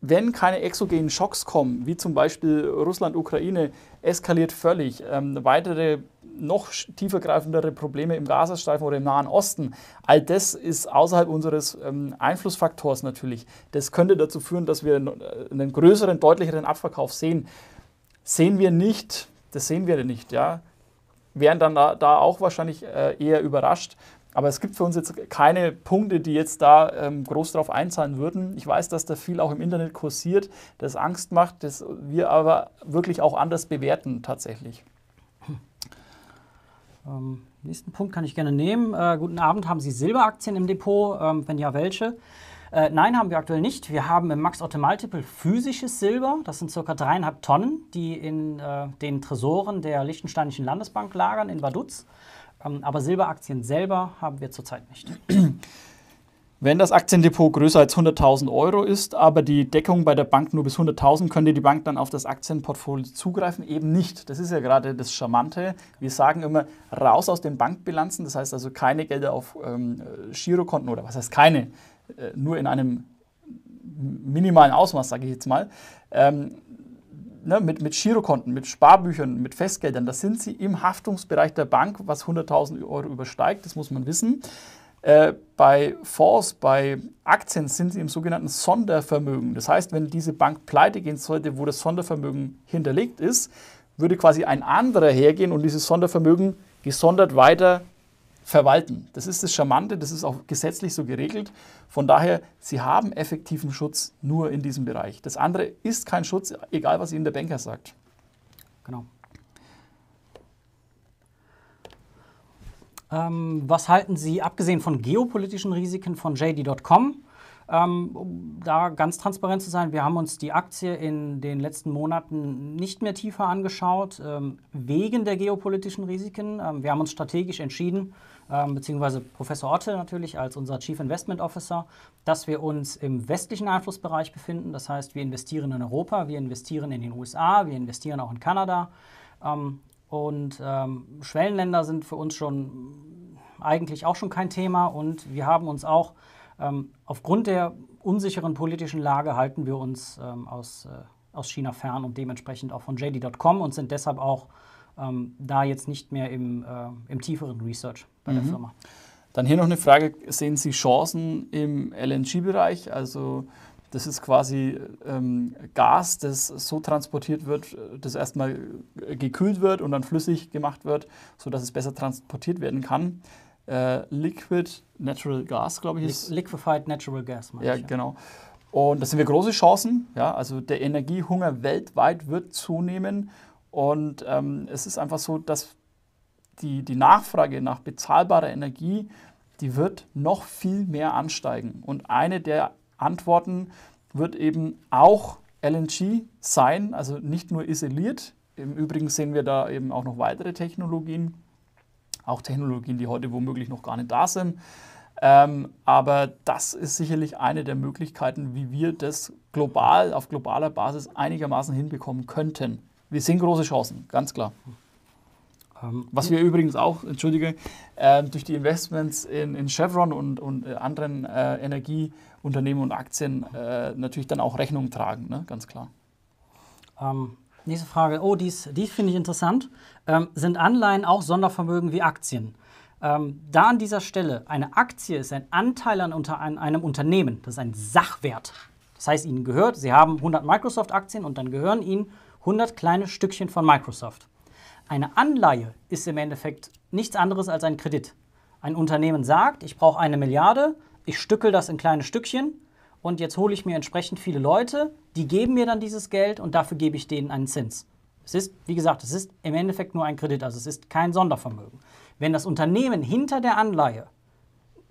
wenn keine exogenen Schocks kommen, wie zum Beispiel Russland, Ukraine, eskaliert völlig. Ähm, weitere noch tiefergreifendere Probleme im Gazastreifen oder im Nahen Osten. All das ist außerhalb unseres ähm, Einflussfaktors natürlich. Das könnte dazu führen, dass wir äh, einen größeren, deutlicheren Abverkauf sehen. Sehen wir nicht, das sehen wir nicht, ja. Wären dann da, da auch wahrscheinlich äh, eher überrascht aber es gibt für uns jetzt keine Punkte, die jetzt da ähm, groß drauf einzahlen würden. Ich weiß, dass da viel auch im Internet kursiert, das Angst macht, das wir aber wirklich auch anders bewerten tatsächlich. Hm. Ähm, nächsten Punkt kann ich gerne nehmen. Äh, guten Abend, haben Sie Silberaktien im Depot? Ähm, wenn ja, welche? Äh, nein, haben wir aktuell nicht. Wir haben im Max Otte Multiple physisches Silber. Das sind ca. dreieinhalb Tonnen, die in äh, den Tresoren der Liechtensteinischen Landesbank lagern in Vaduz. Ähm, aber Silberaktien selber haben wir zurzeit nicht. [clears throat] Wenn das Aktiendepot größer als 100.000 Euro ist, aber die Deckung bei der Bank nur bis 100.000, könnte die Bank dann auf das Aktienportfolio zugreifen? Eben nicht. Das ist ja gerade das Charmante. Wir sagen immer, raus aus den Bankbilanzen, das heißt also keine Gelder auf ähm, äh, Girokonten oder was heißt keine, äh, nur in einem minimalen Ausmaß, sage ich jetzt mal. Ähm, ne, mit, mit Girokonten, mit Sparbüchern, mit Festgeldern, da sind sie im Haftungsbereich der Bank, was 100.000 Euro übersteigt, das muss man wissen. Äh, bei Fonds, bei Aktien sind sie im sogenannten Sondervermögen. Das heißt, wenn diese Bank pleite gehen sollte, wo das Sondervermögen hinterlegt ist, würde quasi ein anderer hergehen und dieses Sondervermögen gesondert weiter verwalten. Das ist das Charmante, das ist auch gesetzlich so geregelt. Von daher, Sie haben effektiven Schutz nur in diesem Bereich. Das andere ist kein Schutz, egal was Ihnen der Banker sagt. Genau. Ähm, was halten Sie, abgesehen von geopolitischen Risiken, von JD.com? Ähm, um da ganz transparent zu sein, wir haben uns die Aktie in den letzten Monaten nicht mehr tiefer angeschaut, ähm, wegen der geopolitischen Risiken. Ähm, wir haben uns strategisch entschieden, ähm, beziehungsweise Professor Otte natürlich als unser Chief Investment Officer, dass wir uns im westlichen Einflussbereich befinden. Das heißt, wir investieren in Europa, wir investieren in den USA, wir investieren auch in Kanada. Ähm, und ähm, Schwellenländer sind für uns schon eigentlich auch schon kein Thema und wir haben uns auch ähm, aufgrund der unsicheren politischen Lage halten wir uns ähm, aus, äh, aus China fern und dementsprechend auch von JD.com und sind deshalb auch ähm, da jetzt nicht mehr im, äh, im tieferen Research bei mhm. der Firma. Dann hier noch eine Frage, sehen Sie Chancen im LNG-Bereich? Also das ist quasi ähm, Gas, das so transportiert wird, das erstmal gekühlt wird und dann flüssig gemacht wird, sodass es besser transportiert werden kann. Äh, Liquid Natural Gas, glaube ich. Ist. Liquefied Natural Gas, meine ja, ich. Ja, genau. Und da sind wir große Chancen. Ja? Also der Energiehunger weltweit wird zunehmen und ähm, es ist einfach so, dass die, die Nachfrage nach bezahlbarer Energie, die wird noch viel mehr ansteigen. Und eine der Antworten wird eben auch LNG sein, also nicht nur isoliert. Im Übrigen sehen wir da eben auch noch weitere Technologien, auch Technologien, die heute womöglich noch gar nicht da sind. Ähm, aber das ist sicherlich eine der Möglichkeiten, wie wir das global auf globaler Basis einigermaßen hinbekommen könnten wir sehen große Chancen, ganz klar. Ähm, Was wir übrigens auch, entschuldige, ähm, durch die Investments in, in Chevron und, und äh, anderen äh, Energieunternehmen und Aktien äh, natürlich dann auch Rechnung tragen, ne? ganz klar. Ähm, nächste Frage, oh, die finde ich interessant. Ähm, sind Anleihen auch Sondervermögen wie Aktien? Ähm, da an dieser Stelle eine Aktie ist ein Anteil an, unter, an einem Unternehmen, das ist ein Sachwert. Das heißt, Ihnen gehört, Sie haben 100 Microsoft-Aktien und dann gehören Ihnen 100 kleine Stückchen von Microsoft. Eine Anleihe ist im Endeffekt nichts anderes als ein Kredit. Ein Unternehmen sagt, ich brauche eine Milliarde, ich stückel das in kleine Stückchen und jetzt hole ich mir entsprechend viele Leute, die geben mir dann dieses Geld und dafür gebe ich denen einen Zins. Es ist, wie gesagt, es ist im Endeffekt nur ein Kredit, also es ist kein Sondervermögen. Wenn das Unternehmen hinter der Anleihe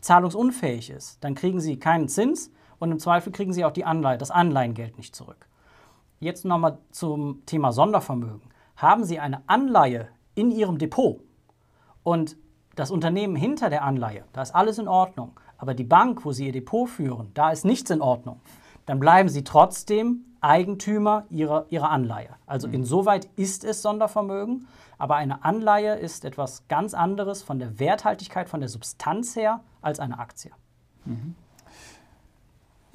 zahlungsunfähig ist, dann kriegen sie keinen Zins und im Zweifel kriegen sie auch die Anleihe, das Anleihengeld nicht zurück. Jetzt nochmal zum Thema Sondervermögen. Haben Sie eine Anleihe in Ihrem Depot und das Unternehmen hinter der Anleihe, da ist alles in Ordnung, aber die Bank, wo Sie Ihr Depot führen, da ist nichts in Ordnung, dann bleiben Sie trotzdem Eigentümer ihrer, ihrer Anleihe. Also mhm. insoweit ist es Sondervermögen, aber eine Anleihe ist etwas ganz anderes von der Werthaltigkeit, von der Substanz her als eine Aktie. Mhm.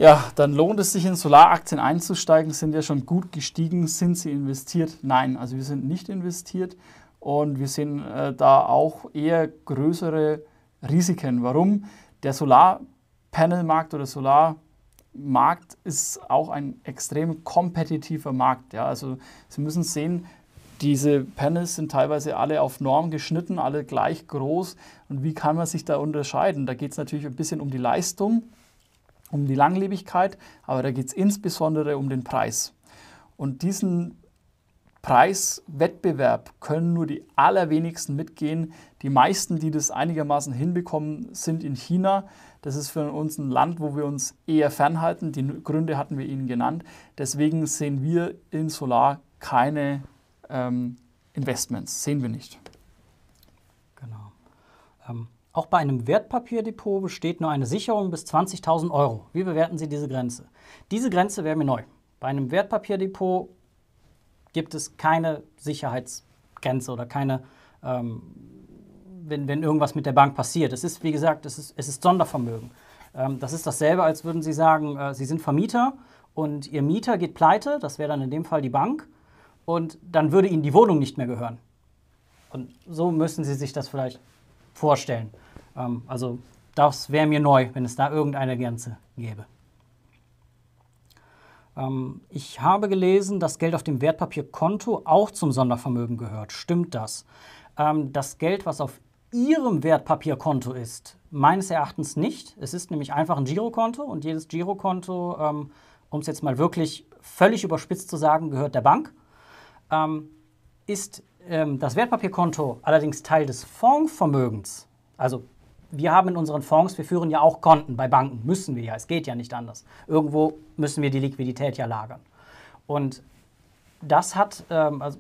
Ja, dann lohnt es sich in Solaraktien einzusteigen. Sind ja schon gut gestiegen? Sind sie investiert? Nein, also wir sind nicht investiert und wir sehen äh, da auch eher größere Risiken. Warum? Der Solarpanelmarkt oder Solarmarkt ist auch ein extrem kompetitiver Markt. Ja? Also Sie müssen sehen, diese Panels sind teilweise alle auf Norm geschnitten, alle gleich groß. Und wie kann man sich da unterscheiden? Da geht es natürlich ein bisschen um die Leistung um die Langlebigkeit, aber da geht es insbesondere um den Preis. Und diesen Preiswettbewerb können nur die allerwenigsten mitgehen. Die meisten, die das einigermaßen hinbekommen, sind in China. Das ist für uns ein Land, wo wir uns eher fernhalten. Die Gründe hatten wir Ihnen genannt. Deswegen sehen wir in Solar keine ähm, Investments. Sehen wir nicht. Genau. Ähm auch bei einem Wertpapierdepot besteht nur eine Sicherung bis 20.000 Euro. Wie bewerten Sie diese Grenze? Diese Grenze wäre mir neu. Bei einem Wertpapierdepot gibt es keine Sicherheitsgrenze oder keine, ähm, wenn, wenn irgendwas mit der Bank passiert. Es ist, wie gesagt, es ist, es ist Sondervermögen. Ähm, das ist dasselbe, als würden Sie sagen, äh, Sie sind Vermieter und Ihr Mieter geht pleite, das wäre dann in dem Fall die Bank, und dann würde Ihnen die Wohnung nicht mehr gehören. Und so müssen Sie sich das vielleicht vorstellen. Ähm, also das wäre mir neu, wenn es da irgendeine Grenze gäbe. Ähm, ich habe gelesen, dass Geld auf dem Wertpapierkonto auch zum Sondervermögen gehört. Stimmt das? Ähm, das Geld, was auf Ihrem Wertpapierkonto ist, meines Erachtens nicht. Es ist nämlich einfach ein Girokonto und jedes Girokonto, ähm, um es jetzt mal wirklich völlig überspitzt zu sagen, gehört der Bank. Ähm, ist ähm, das Wertpapierkonto allerdings Teil des Fondsvermögens, also wir haben in unseren Fonds, wir führen ja auch Konten bei Banken, müssen wir ja, es geht ja nicht anders. Irgendwo müssen wir die Liquidität ja lagern. Und das hat, ähm, also,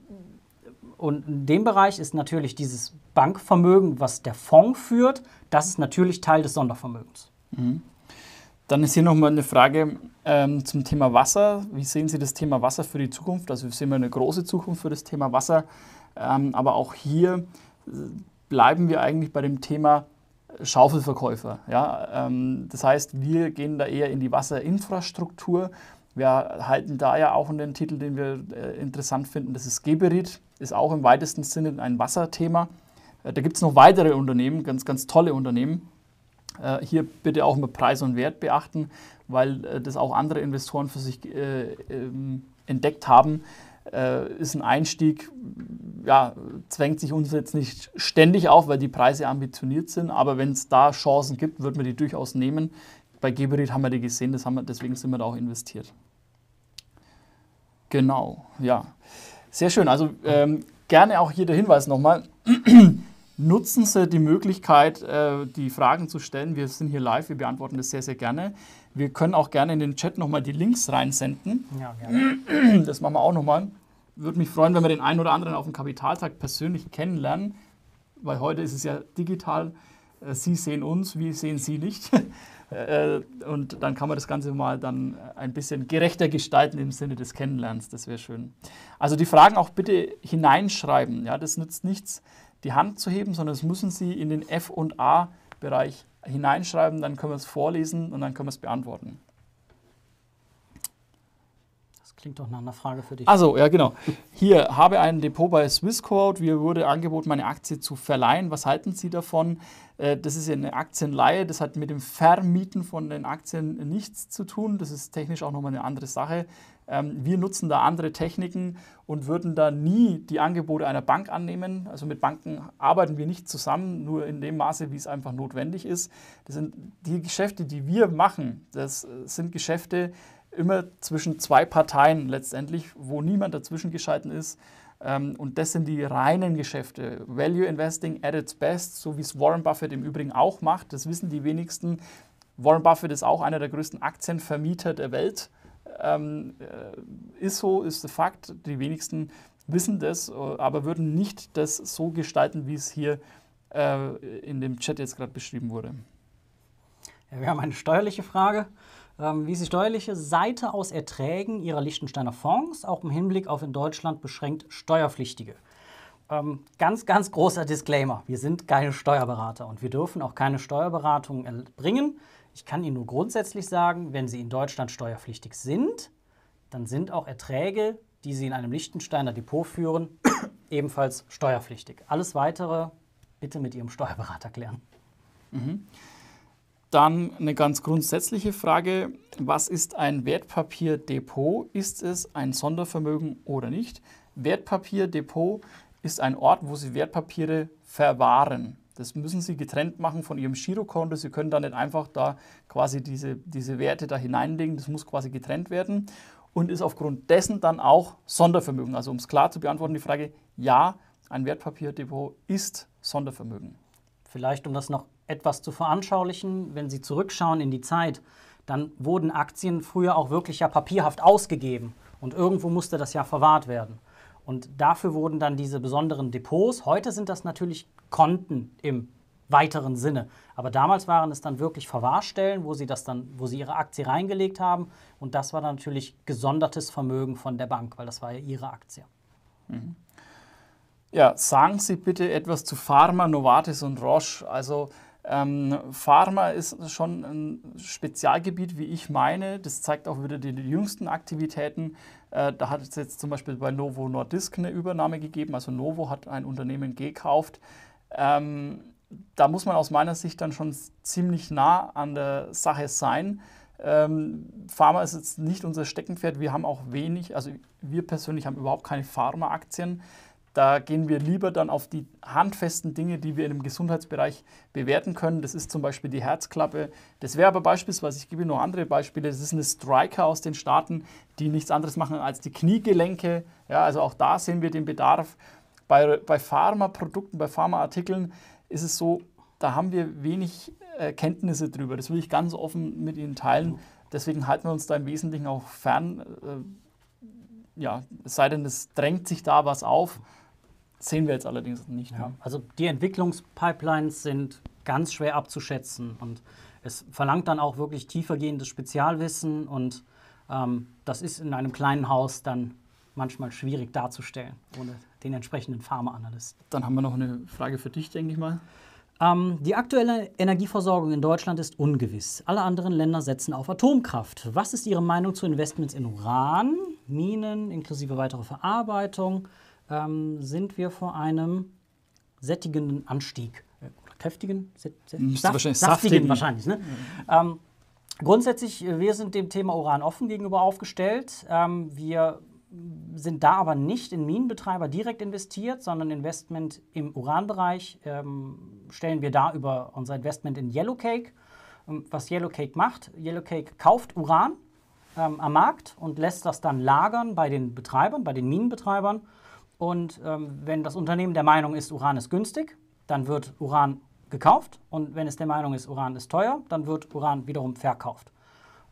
und in dem Bereich ist natürlich dieses Bankvermögen, was der Fonds führt, das ist natürlich Teil des Sondervermögens. Mhm. Dann ist hier nochmal eine Frage ähm, zum Thema Wasser. Wie sehen Sie das Thema Wasser für die Zukunft? Also sehen wir eine große Zukunft für das Thema Wasser. Ähm, aber auch hier äh, bleiben wir eigentlich bei dem Thema Schaufelverkäufer. Ja? Ähm, das heißt, wir gehen da eher in die Wasserinfrastruktur. Wir halten da ja auch einen Titel, den wir äh, interessant finden. Das ist Geberit, ist auch im weitesten Sinne ein Wasserthema. Äh, da gibt es noch weitere Unternehmen, ganz, ganz tolle Unternehmen. Äh, hier bitte auch mit Preis und Wert beachten, weil äh, das auch andere Investoren für sich äh, ähm, entdeckt haben, äh, ist ein Einstieg, ja, zwängt sich uns jetzt nicht ständig auf, weil die Preise ambitioniert sind, aber wenn es da Chancen gibt, wird man die durchaus nehmen. Bei Geberit haben wir die gesehen, das haben wir, deswegen sind wir da auch investiert. Genau, ja. Sehr schön. Also ähm, gerne auch hier der Hinweis nochmal. [clears throat] Nutzen Sie die Möglichkeit, äh, die Fragen zu stellen. Wir sind hier live, wir beantworten das sehr, sehr gerne. Wir können auch gerne in den Chat nochmal die Links reinsenden. Ja, gerne. [clears throat] Das machen wir auch nochmal. Würde mich freuen, wenn wir den einen oder anderen auf dem Kapitaltag persönlich kennenlernen, weil heute ist es ja digital. Äh, Sie sehen uns, wir sehen Sie nicht. [laughs] Äh, und dann kann man das Ganze mal dann ein bisschen gerechter gestalten im Sinne des Kennenlernens. Das wäre schön. Also die Fragen auch bitte hineinschreiben. Ja, das nützt nichts, die Hand zu heben, sondern das müssen Sie in den F- und A-Bereich hineinschreiben, dann können wir es vorlesen und dann können wir es beantworten. Das klingt doch nach einer Frage für dich. Also, ja, genau. Hier habe ein Depot bei Swissquote. Mir wurde angeboten, meine Aktie zu verleihen. Was halten Sie davon? Äh, das ist eine Aktienleihe. Das hat mit dem Vermieten von den Aktien nichts zu tun. Das ist technisch auch nochmal eine andere Sache. Ähm, wir nutzen da andere Techniken und würden da nie die Angebote einer Bank annehmen. Also mit Banken arbeiten wir nicht zusammen, nur in dem Maße, wie es einfach notwendig ist. Das sind die Geschäfte, die wir machen, das äh, sind Geschäfte immer zwischen zwei Parteien letztendlich, wo niemand dazwischen geschalten ist. Ähm, und das sind die reinen Geschäfte. Value Investing at its best, so wie es Warren Buffett im Übrigen auch macht. Das wissen die wenigsten. Warren Buffett ist auch einer der größten Aktienvermieter der Welt ähm, äh, ist so, ist der Fakt. Die wenigsten wissen das, äh, aber würden nicht das so gestalten, wie es hier äh, in dem Chat jetzt gerade beschrieben wurde. Ja, wir haben eine steuerliche Frage. Ähm, wie ist die steuerliche Seite aus Erträgen Ihrer Lichtensteiner Fonds, auch im Hinblick auf in Deutschland beschränkt Steuerpflichtige? Ähm, ganz, ganz großer Disclaimer. Wir sind keine Steuerberater und wir dürfen auch keine Steuerberatung erbringen. Ich kann Ihnen nur grundsätzlich sagen, wenn Sie in Deutschland steuerpflichtig sind, dann sind auch Erträge, die Sie in einem Lichtensteiner Depot führen, [coughs] ebenfalls steuerpflichtig. Alles Weitere bitte mit Ihrem Steuerberater klären. Mhm. Dann eine ganz grundsätzliche Frage. Was ist ein Wertpapierdepot? Ist es ein Sondervermögen oder nicht? Wertpapierdepot ist ein Ort, wo Sie Wertpapiere verwahren. Das müssen Sie getrennt machen von Ihrem Girokonto. Sie können dann nicht einfach da quasi diese, diese Werte da hineinlegen. Das muss quasi getrennt werden und ist aufgrund dessen dann auch Sondervermögen. Also um es klar zu beantworten, die Frage, ja, ein Wertpapierdepot ist Sondervermögen. Vielleicht, um das noch etwas zu veranschaulichen, wenn Sie zurückschauen in die Zeit, dann wurden Aktien früher auch wirklich ja papierhaft ausgegeben und irgendwo musste das ja verwahrt werden. Und dafür wurden dann diese besonderen Depots, heute sind das natürlich Konten im weiteren Sinne. Aber damals waren es dann wirklich Verwahrstellen, wo sie das dann, wo sie ihre Aktie reingelegt haben. Und das war dann natürlich gesondertes Vermögen von der Bank, weil das war ja ihre Aktie. Mhm. Ja, sagen Sie bitte etwas zu Pharma, Novartis und Roche. Also ähm, Pharma ist schon ein Spezialgebiet, wie ich meine. Das zeigt auch wieder die jüngsten Aktivitäten. Äh, da hat es jetzt zum Beispiel bei Novo Nordisk eine Übernahme gegeben. Also Novo hat ein Unternehmen gekauft. Ähm, da muss man aus meiner Sicht dann schon ziemlich nah an der Sache sein. Ähm, Pharma ist jetzt nicht unser Steckenpferd. Wir haben auch wenig, also wir persönlich haben überhaupt keine pharma aktien da gehen wir lieber dann auf die handfesten Dinge, die wir im Gesundheitsbereich bewerten können. Das ist zum Beispiel die Herzklappe. Das wäre aber beispielsweise, ich gebe Ihnen noch andere Beispiele, das ist eine Striker aus den Staaten, die nichts anderes machen als die Kniegelenke. Ja, also auch da sehen wir den Bedarf. Bei, bei Pharmaprodukten, bei Pharmaartikeln ist es so, da haben wir wenig äh, Kenntnisse drüber. Das will ich ganz offen mit Ihnen teilen. Deswegen halten wir uns da im Wesentlichen auch fern. Äh, ja, es sei denn, es drängt sich da was auf sehen wir jetzt allerdings nicht. Ja. Ne? Also die Entwicklungspipelines sind ganz schwer abzuschätzen und es verlangt dann auch wirklich tiefergehendes Spezialwissen und ähm, das ist in einem kleinen Haus dann manchmal schwierig darzustellen ohne den entsprechenden Pharmaanalyst. Dann haben wir noch eine Frage für dich, denke ich mal. Ähm, die aktuelle Energieversorgung in Deutschland ist ungewiss. Alle anderen Länder setzen auf Atomkraft. Was ist Ihre Meinung zu Investments in Uran, Minen inklusive weitere Verarbeitung? ähm, sind wir vor einem sättigenden Anstieg. Äh, kräftigen? Hm, saft, wahrscheinlich saftigen, saftigen wahrscheinlich. Ne? Ja. Ähm, grundsätzlich, äh, wir sind dem Thema Uran offen gegenüber aufgestellt. Ähm, wir sind da aber nicht in Minenbetreiber direkt investiert, sondern Investment im Uranbereich ähm, stellen wir da über unser Investment in Yellowcake. Ähm, was Yellowcake macht, Yellowcake kauft Uran ähm, am Markt und lässt das dann lagern bei den Betreibern, bei den Minenbetreibern und ähm, wenn das Unternehmen der Meinung ist, Uran ist günstig, dann wird Uran gekauft. Und wenn es der Meinung ist, Uran ist teuer, dann wird Uran wiederum verkauft.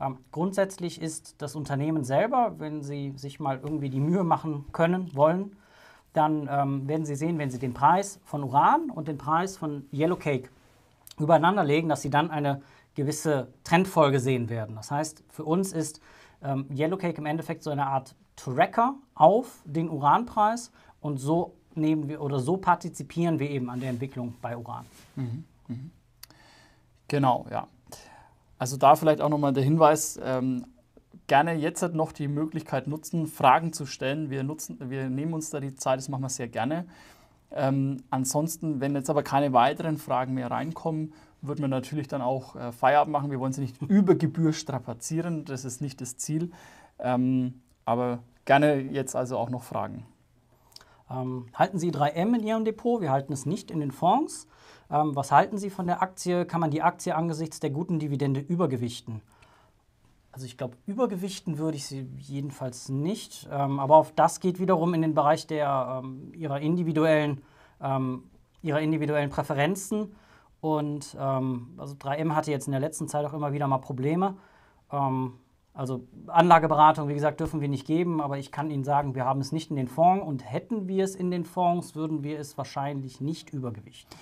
Ähm, grundsätzlich ist das Unternehmen selber, wenn sie sich mal irgendwie die Mühe machen können, wollen, dann ähm, werden sie sehen, wenn sie den Preis von Uran und den Preis von Yellowcake übereinander legen, dass sie dann eine gewisse Trendfolge sehen werden. Das heißt, für uns ist ähm, Yellowcake im Endeffekt so eine Art Tracker auf den Uranpreis und so nehmen wir oder so partizipieren wir eben an der Entwicklung bei Uran. Mhm. Mhm. Genau, ja. Also da vielleicht auch nochmal der Hinweis, ähm, gerne jetzt halt noch die Möglichkeit nutzen, Fragen zu stellen. Wir, nutzen, wir nehmen uns da die Zeit, das machen wir sehr gerne. Ähm, ansonsten, wenn jetzt aber keine weiteren Fragen mehr reinkommen, würden wir natürlich dann auch äh, Feierabend machen. Wir wollen sie nicht [laughs] über Gebühr strapazieren, das ist nicht das Ziel. Ähm, aber gerne jetzt also auch noch Fragen. Ähm, halten Sie 3M in Ihrem Depot? Wir halten es nicht in den Fonds. Ähm, was halten Sie von der Aktie? Kann man die Aktie angesichts der guten Dividende übergewichten? Also ich glaube, übergewichten würde ich sie jedenfalls nicht. Ähm, aber auch das geht wiederum in den Bereich der, ähm, ihrer, individuellen, ähm, ihrer individuellen Präferenzen. Und ähm, also 3M hatte jetzt in der letzten Zeit auch immer wieder mal Probleme. Also Anlageberatung, wie gesagt, dürfen wir nicht geben, aber ich kann Ihnen sagen, wir haben es nicht in den Fonds und hätten wir es in den Fonds, würden wir es wahrscheinlich nicht übergewichten.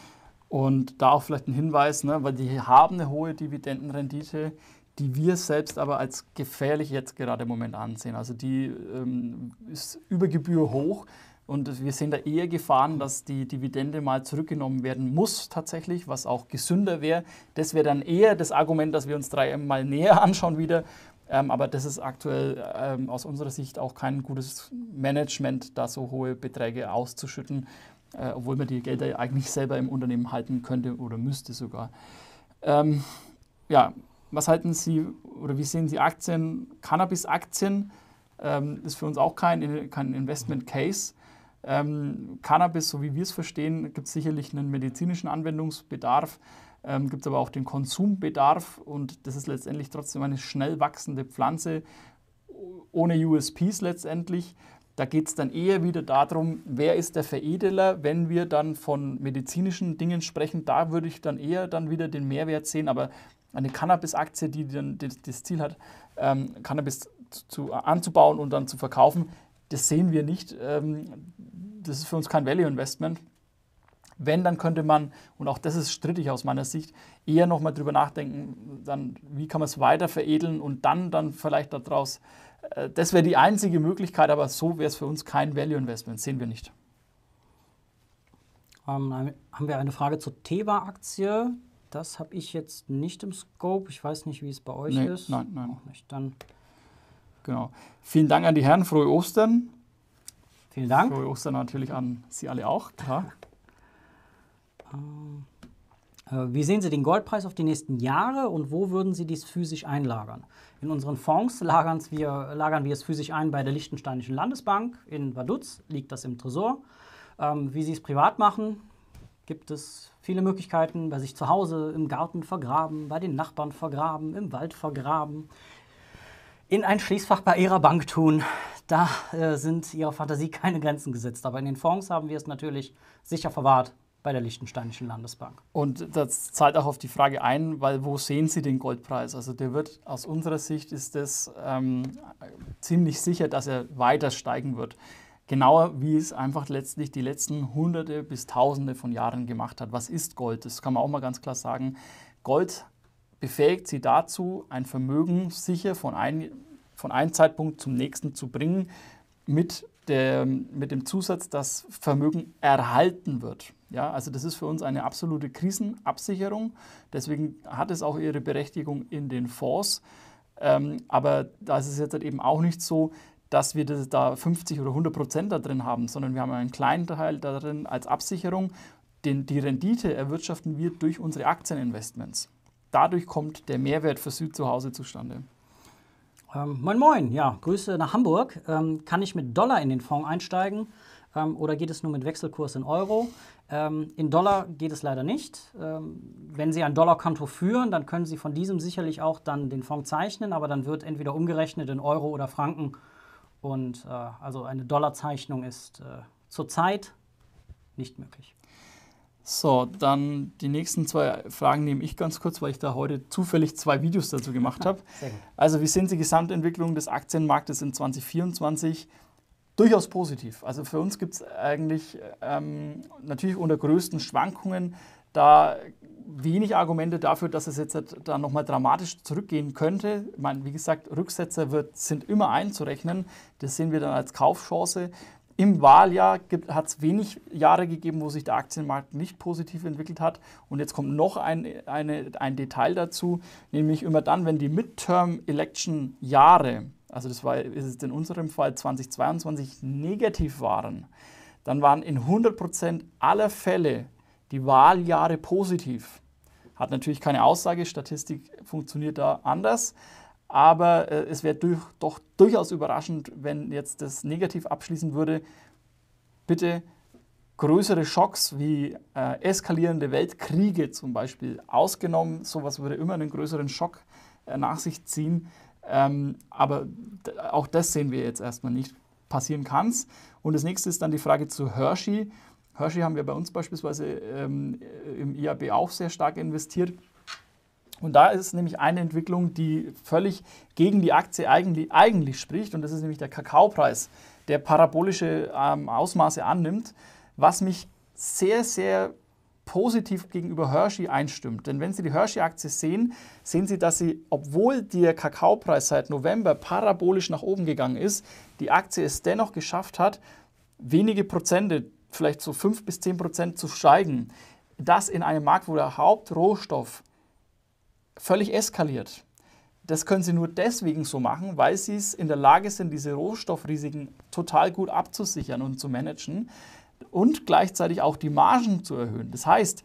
Und da auch vielleicht ein Hinweis, ne, weil die haben eine hohe Dividendenrendite, die wir selbst aber als gefährlich jetzt gerade im Moment ansehen. Also die ähm, ist über Gebühr hoch und wir sehen da eher Gefahren, dass die Dividende mal zurückgenommen werden muss tatsächlich, was auch gesünder wäre. Das wäre dann eher das Argument, dass wir uns 3M mal näher [laughs] anschauen wieder ähm, aber das ist aktuell ähm, aus unserer Sicht auch kein gutes Management, da so hohe Beträge auszuschütten, äh, obwohl man die Gelder eigentlich selber im Unternehmen halten könnte oder müsste sogar. Ähm, ja, was halten Sie oder wie sehen Sie Aktien? Cannabis-Aktien ähm, ist für uns auch kein, kein Investment Case. Ähm, Cannabis, so wie wir es verstehen, gibt es sicherlich einen medizinischen Anwendungsbedarf ähm, gibt es aber auch den Konsumbedarf und das ist letztendlich trotzdem eine schnell wachsende Pflanze ohne USPs letztendlich. Da geht es dann eher wieder darum, wer ist der Veredeler, wenn wir dann von medizinischen Dingen sprechen, da würde ich dann eher dann wieder den Mehrwert sehen, aber eine Cannabis-Aktie, die dann das Ziel hat, ähm, Cannabis zu, äh, anzubauen und dann zu verkaufen, das sehen wir nicht. Ähm, das ist für uns kein Value-Investment. Wenn, dann könnte man, und auch das ist strittig aus meiner Sicht, eher nochmal drüber nachdenken, dann, wie kann man es weiter veredeln und dann, dann vielleicht daraus, äh, das wäre die einzige Möglichkeit, aber so wäre es für uns kein Value Investment, sehen wir nicht. Ähm, haben wir eine Frage zur Teva-Aktie? Das habe ich jetzt nicht im Scope. Ich weiß nicht, wie es bei euch nee, ist. Nein, nein. Auch nicht. Dann genau. Vielen Dank an die Herren. Frohe Ostern. Vielen Dank. Frohe Ostern natürlich an Sie alle auch. Klar. Äh, äh, wie sehen Sie den Goldpreis auf die nächsten Jahre und wo würden Sie dies physisch einlagern? In unseren Fonds lagern wir, lagern wir es physisch ein bei der Liechtensteinischen Landesbank. In Vaduz liegt das im Tresor. Ähm, wie Sie es privat machen, gibt es viele Möglichkeiten. Bei sich zu Hause, im Garten vergraben, bei den Nachbarn vergraben, im Wald vergraben, in ein Schließfach bei Ihrer Bank tun. Da äh, sind Ihrer Fantasie keine Grenzen gesetzt. Aber in den Fonds haben wir es natürlich sicher verwahrt bei der Liechtensteinischen Landesbank. Und das zahlt auch auf die Frage ein, weil wo sehen Sie den Goldpreis? Also der wird aus unserer Sicht ist das ähm, ziemlich sicher, dass er weiter steigen wird. Genauer wie es einfach letztlich die letzten Hunderte bis Tausende von Jahren gemacht hat. Was ist Gold? Das kann man auch mal ganz klar sagen. Gold befähigt sie dazu, ein Vermögen sicher von, ein, von einem Zeitpunkt zum nächsten zu bringen, mit, der, mit dem Zusatz, dass Vermögen erhalten wird. Ja, also das ist für uns eine absolute Krisenabsicherung. Deswegen hat es auch ihre Berechtigung in den Fonds. Ähm, aber da ist es jetzt halt eben auch nicht so, dass wir das da 50 oder 100 Prozent da drin haben, sondern wir haben einen kleinen Teil da drin als Absicherung. Den, die Rendite erwirtschaften wir durch unsere Aktieninvestments. Dadurch kommt der Mehrwert für Süd zu Hause zustande. Ähm, moin Moin, ja, Grüße nach Hamburg. Ähm, kann ich mit Dollar in den Fonds einsteigen? ähm, oder geht es nur mit Wechselkurs in Euro? Ähm, in Dollar geht es leider nicht. Ähm, wenn Sie ein Dollarkonto führen, dann können Sie von diesem sicherlich auch dann den Fonds zeichnen, aber dann wird entweder umgerechnet in Euro oder Franken. Und äh, also eine Dollarzeichnung ist äh, zurzeit nicht möglich. So, dann die nächsten zwei Fragen nehme ich ganz kurz, weil ich da heute zufällig zwei Videos dazu gemacht ah, habe. Also, wie sehen Sie die Gesamtentwicklung des Aktienmarktes in 2024? durchaus positiv. Also für uns gibt es eigentlich ähm, natürlich unter größten Schwankungen da wenig Argumente dafür, dass es jetzt halt da nochmal dramatisch zurückgehen könnte. Ich meine, wie gesagt, Rücksetzer wird, sind immer einzurechnen. Das sehen wir dann als Kaufchance. Im Wahljahr hat es wenig Jahre gegeben, wo sich der Aktienmarkt nicht positiv entwickelt hat. Und jetzt kommt noch ein, eine, ein Detail dazu, nämlich immer dann, wenn die Midterm-Election-Jahre also das war, ist es in unserem Fall 2022 negativ waren, dann waren in 100% aller Fälle die Wahljahre positiv. Hat natürlich keine Aussage, Statistik funktioniert da anders, aber äh, es wäre durch, doch durchaus überraschend, wenn jetzt das negativ abschließen würde. Bitte größere Schocks wie äh, eskalierende Weltkriege zum Beispiel ausgenommen, sowas würde immer einen größeren Schock äh, nach sich ziehen. Ähm, aber auch das sehen wir jetzt erstmal nicht. Passieren kann es. Und das nächste ist dann die Frage zu Hershey. Hershey haben wir bei uns beispielsweise ähm, äh, im IAB auch sehr stark investiert. Und da ist nämlich eine Entwicklung, die völlig gegen die Aktie eigentlich, eigentlich spricht, und das ist nämlich der Kakaopreis, der parabolische ähm, Ausmaße annimmt, was mich sehr, sehr positiv gegenüber Hershey einstimmt. Denn wenn Sie die Hershey-Aktie sehen, sehen Sie, dass sie, obwohl der Kakaopreis seit November parabolisch nach oben gegangen ist, die Aktie es dennoch geschafft hat, wenige Prozente, vielleicht so 5 bis 10 Prozent zu steigen. Das in einem Markt, wo der Hauptrohstoff völlig eskaliert. Das können sie nur deswegen so machen, weil sie es in der Lage sind, diese Rohstoffrisiken total gut abzusichern und zu managen und gleichzeitig auch die Margen zu erhöhen. Das heißt,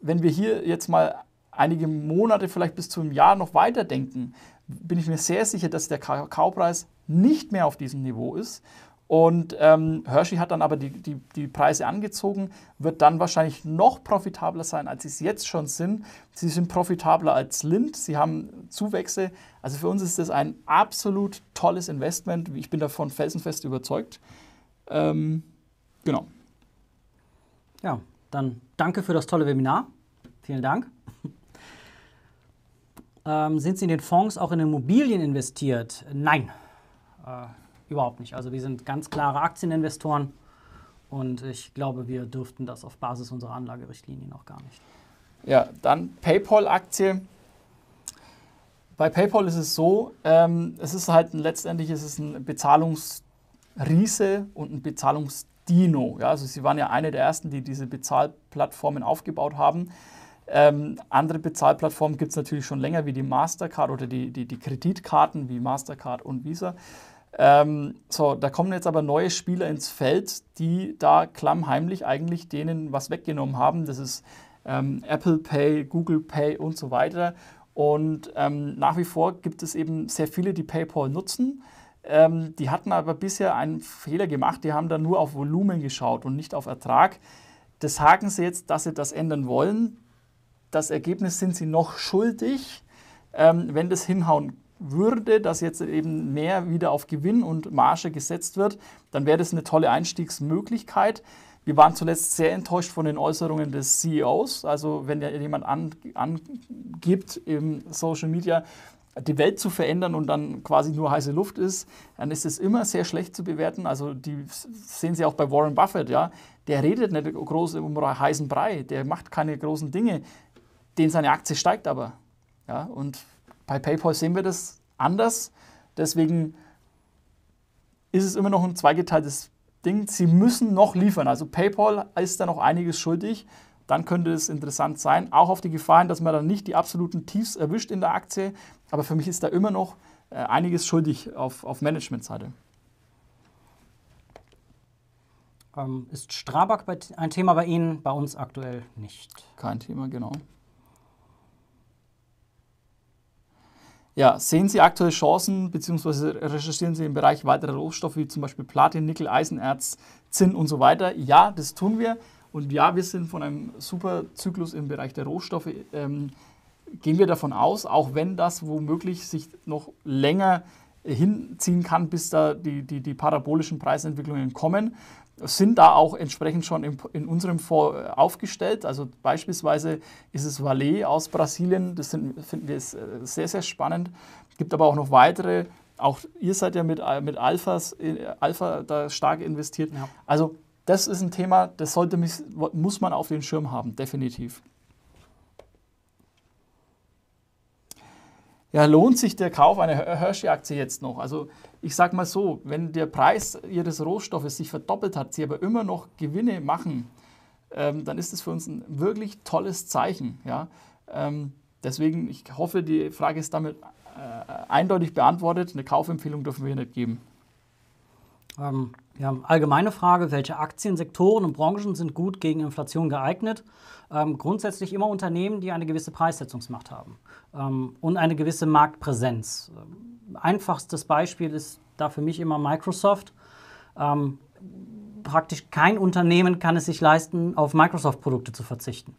wenn wir hier jetzt mal einige Monate, vielleicht bis zum Jahr noch weiterdenken, bin ich mir sehr sicher, dass der Kakaopreis nicht mehr auf diesem Niveau ist. Und ähm, Hershey hat dann aber die, die, die Preise angezogen, wird dann wahrscheinlich noch profitabler sein, als sie es jetzt schon sind. Sie sind profitabler als Lind, sie haben Zuwächse. Also für uns ist das ein absolut tolles Investment. Ich bin davon felsenfest überzeugt. Ähm, Genau. Ja, dann danke für das tolle Webinar. Vielen Dank. Ähm, sind Sie in den Fonds auch in Immobilien investiert? Nein, äh, überhaupt nicht. Also wir sind ganz klare Aktieninvestoren und ich glaube, wir dürften das auf Basis unserer Anlagerichtlinien auch gar nicht. Ja, dann PayPal-Aktie. Bei PayPal ist es so, ähm, es ist halt letztendlich ist es ein Bezahlungsriese und ein Bezahlungs Dino. Ja, also sie waren ja eine der ersten, die diese Bezahlplattformen aufgebaut haben. Ähm, andere Bezahlplattformen gibt es natürlich schon länger, wie die Mastercard oder die, die, die Kreditkarten wie Mastercard und Visa. Ähm, so, da kommen jetzt aber neue Spieler ins Feld, die da klammheimlich eigentlich denen was weggenommen haben. Das ist ähm, Apple Pay, Google Pay und so weiter. Und ähm, nach wie vor gibt es eben sehr viele, die PayPal nutzen. Ähm, die hatten aber bisher einen Fehler gemacht, die haben da nur auf Volumen geschaut und nicht auf Ertrag. Das haken sie jetzt, dass sie das ändern wollen. Das Ergebnis sind sie noch schuldig. Ähm, wenn das hinhauen würde, dass jetzt eben mehr wieder auf Gewinn und Marge gesetzt wird, dann wäre das eine tolle Einstiegsmöglichkeit. Wir waren zuletzt sehr enttäuscht von den Äußerungen des CEOs. Also wenn ja jemand angibt im Social Media, die Welt zu verändern und dann quasi nur heiße Luft ist, dann ist es immer sehr schlecht zu bewerten. Also die sehen Sie auch bei Warren Buffett, ja, der redet nicht groß um heißen Brei, der macht keine großen Dinge, den seine Aktie steigt aber. Ja, und bei PayPal sehen wir das anders. Deswegen ist es immer noch ein zweigeteiltes Ding. Sie müssen noch liefern. Also PayPal ist da noch einiges schuldig dann könnte es interessant sein. Auch auf die Gefahren, dass man dann nicht die absoluten Tiefs erwischt in der Aktie, aber für mich ist da immer noch äh, einiges schuldig auf, auf Managementseite. Ähm, ist Strabag ein Thema bei Ihnen? Bei uns aktuell nicht. Kein Thema, genau. Ja, sehen Sie aktuelle Chancen bzw. recherchieren Sie im Bereich weiterer Rohstoffe wie zum Beispiel Platin, Nickel, Eisenerz, Zinn und so weiter? Ja, das tun wir. Und ja, wir sind von einem super Zyklus im Bereich der Rohstoffe ähm, gehen wir davon aus, auch wenn das womöglich sich noch länger hinziehen kann, bis da die, die, die parabolischen Preisentwicklungen kommen, sind da auch entsprechend schon in, in unserem Fonds äh, aufgestellt. Also beispielsweise ist es Valet aus Brasilien, das sind, finden wir äh, sehr, sehr spannend. Es Gibt aber auch noch weitere, auch ihr seid ja mit, äh, mit Alphas, Alpha da stark investiert. Ja. Also das ist ein Thema, das sollte, muss man auf den Schirm haben, definitiv. ja, lohnt sich der Kauf einer Hershey-Aktie jetzt noch? Also ich sage mal so, wenn der Preis ihres Rohstoffes sich verdoppelt hat, sie aber immer noch Gewinne machen, ähm, dann ist das für uns ein wirklich tolles Zeichen. Ja? Ähm, deswegen, ich hoffe, die Frage ist damit äh, eindeutig beantwortet. Eine Kaufempfehlung dürfen wir hier nicht geben. Ähm, ja, allgemeine Frage, welche Aktien, Sektoren und Branchen sind gut gegen Inflation geeignet? ähm, grundsätzlich immer Unternehmen, die eine gewisse Preissetzungsmacht haben ähm, und eine gewisse Marktpräsenz. Ähm, einfachstes Beispiel ist da für mich immer Microsoft. Ähm, praktisch kein Unternehmen kann es sich leisten, auf Microsoft-Produkte zu verzichten.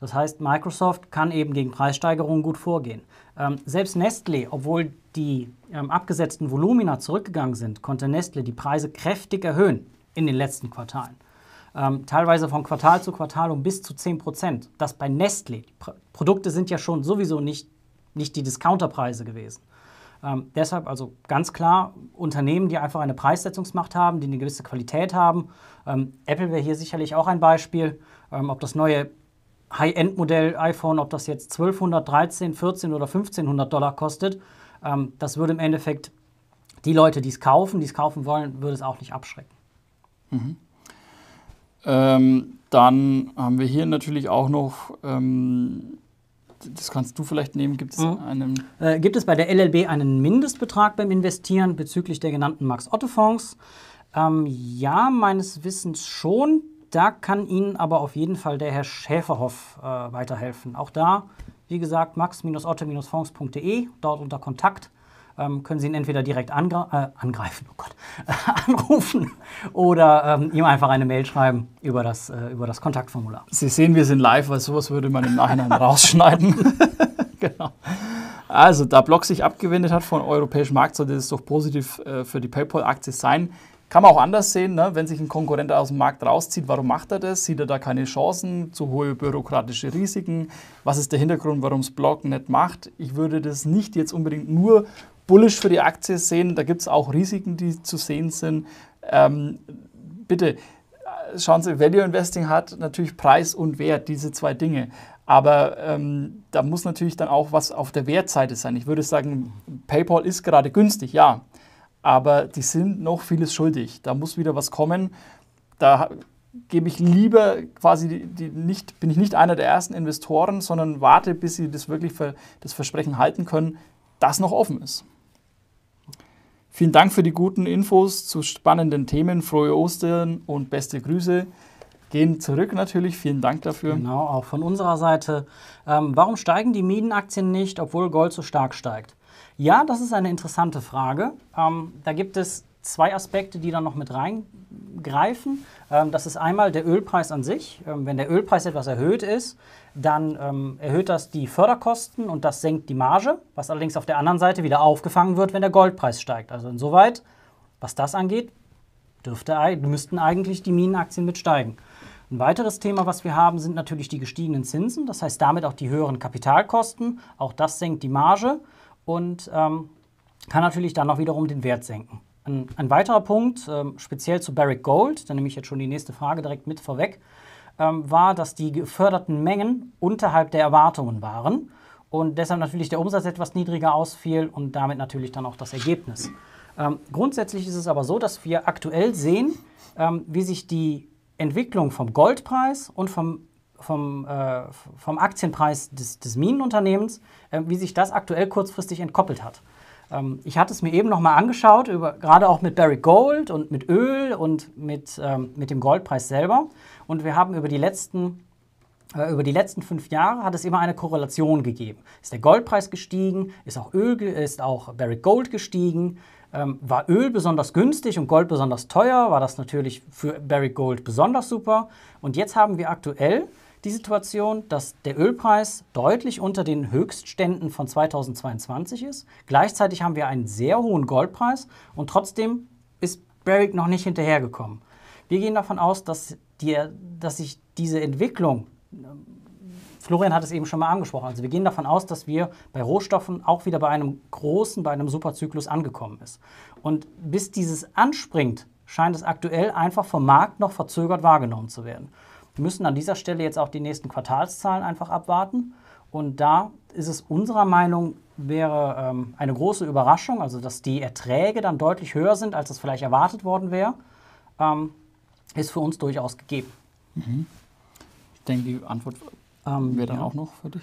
Das heißt, Microsoft kann eben gegen Preissteigerungen gut vorgehen. Ähm, selbst Nestlé, obwohl die ähm, abgesetzten Volumina zurückgegangen sind, konnte Nestlé die Preise kräftig erhöhen in den letzten Quartalen ähm, teilweise von Quartal zu Quartal um bis zu 10 Prozent. Das bei Nestlé. Pr Produkte sind ja schon sowieso nicht, nicht die Discounterpreise gewesen. Ähm, deshalb also ganz klar Unternehmen, die einfach eine Preissetzungsmacht haben, die eine gewisse Qualität haben. Ähm, Apple wäre hier sicherlich auch ein Beispiel. Ähm, ob das neue High-End-Modell iPhone, ob das jetzt 1200, 13, 14 oder 1500 Dollar kostet, ähm, das würde im Endeffekt die Leute, die es kaufen, die es kaufen wollen, würde es auch nicht abschrecken. Mhm. Ähm, dann haben wir hier natürlich auch noch, ähm, das kannst du vielleicht nehmen, gibt es mhm. einen. Äh, gibt es bei der LLB einen Mindestbetrag beim Investieren bezüglich der genannten Max-Otto-Fonds? Ähm, ja, meines Wissens schon. Da kann Ihnen aber auf jeden Fall der Herr Schäferhoff äh, weiterhelfen. Auch da, wie gesagt, max-otto-fonds.de, dort unter Kontakt ähm, können Sie ihn entweder direkt angre äh, angreifen, oh Gott, [laughs] anrufen oder ähm, ihm einfach eine Mail schreiben über das, äh, über das Kontaktformular. Sie sehen, wir sind live, weil sowas würde man im Nachhinein [laughs] rausschneiden. [laughs] genau. Also, da Block sich abgewendet hat von europäischem Markt, sollte das doch positiv äh, für die PayPal-Aktie sein. Kann man auch anders sehen, ne? wenn sich ein Konkurrent aus dem Markt rauszieht, warum macht er das? Sieht er da keine Chancen? Zu hohe bürokratische Risiken? Was ist der Hintergrund, warum es Block nicht macht? Ich würde das nicht jetzt unbedingt nur bullisch für die Aktie sehen. Da gibt es auch Risiken, die zu sehen sind. Ähm, bitte äh, schauen Sie, Value Investing hat natürlich Preis und Wert, diese zwei Dinge. Aber ähm, da muss natürlich dann auch was auf der Wertseite sein. Ich würde sagen, PayPal ist gerade günstig, ja. Aber die sind noch vieles schuldig. Da muss wieder was kommen. Da gebe ich lieber quasi die, die nicht, bin ich nicht einer der ersten Investoren, sondern warte, bis sie das wirklich das Versprechen halten können, das noch offen ist. Vielen Dank für die guten Infos zu spannenden Themen. Frohe Ostern und beste Grüße. Gehen zurück natürlich. Vielen Dank dafür. Genau, auch von unserer Seite. Ähm, warum steigen die Mietenaktien nicht, obwohl Gold so stark steigt? Ja, das ist eine interessante Frage. Ähm, da gibt es zwei Aspekte, die dann noch mit reingreifen. Ähm, das ist einmal der Ölpreis an sich. Ähm, wenn der Ölpreis etwas erhöht ist, dann ähm, erhöht das die Förderkosten und das senkt die Marge, was allerdings auf der anderen Seite wieder aufgefangen wird, wenn der Goldpreis steigt. Also insoweit, was das angeht, dürfte, müssten eigentlich die Minenaktien mit steigen. Ein weiteres Thema, was wir haben, sind natürlich die gestiegenen Zinsen, das heißt damit auch die höheren Kapitalkosten. Auch das senkt die Marge und ähm, kann natürlich dann auch wiederum den Wert senken. Ein, ein weiterer Punkt, ähm, speziell zu Barrick Gold, da nehme ich jetzt schon die nächste Frage direkt mit vorweg, ähm, war, dass die geförderten Mengen unterhalb der Erwartungen waren und deshalb natürlich der Umsatz etwas niedriger ausfiel und damit natürlich dann auch das Ergebnis. Ähm, grundsätzlich ist es aber so, dass wir aktuell sehen, ähm, wie sich die Entwicklung vom Goldpreis und vom, vom, äh, vom Aktienpreis des, des Minenunternehmens, äh, wie sich das aktuell kurzfristig entkoppelt hat. Ähm, ich hatte es mir eben nochmal angeschaut, über, gerade auch mit Barrick Gold und mit Öl und mit, ähm, mit dem Goldpreis selber. Und wir haben über die letzten äh, über die letzten fünf Jahre hat es immer eine Korrelation gegeben. Ist der Goldpreis gestiegen, ist auch, Öl, ist auch Barrick Gold gestiegen, ähm, war Öl besonders günstig und Gold besonders teuer, war das natürlich für Barrick Gold besonders super. Und jetzt haben wir aktuell die Situation, dass der Ölpreis deutlich unter den Höchstständen von 2022 ist. Gleichzeitig haben wir einen sehr hohen Goldpreis und trotzdem ist Barrick noch nicht hinterhergekommen. Wir gehen davon aus, dass, die, dass sich diese Entwicklung, Florian hat es eben schon mal angesprochen, also wir gehen davon aus, dass wir bei Rohstoffen auch wieder bei einem großen, bei einem Superzyklus angekommen ist. Und bis dieses anspringt, scheint es aktuell einfach vom Markt noch verzögert wahrgenommen zu werden müssen an dieser Stelle jetzt auch die nächsten Quartalszahlen einfach abwarten. Und da ist es unserer Meinung, wäre ähm, eine große Überraschung, also dass die Erträge dann deutlich höher sind, als das vielleicht erwartet worden wäre, ähm, ist für uns durchaus gegeben. Mhm. Ich denke, die Antwort ähm, wäre dann ja. auch noch für dich.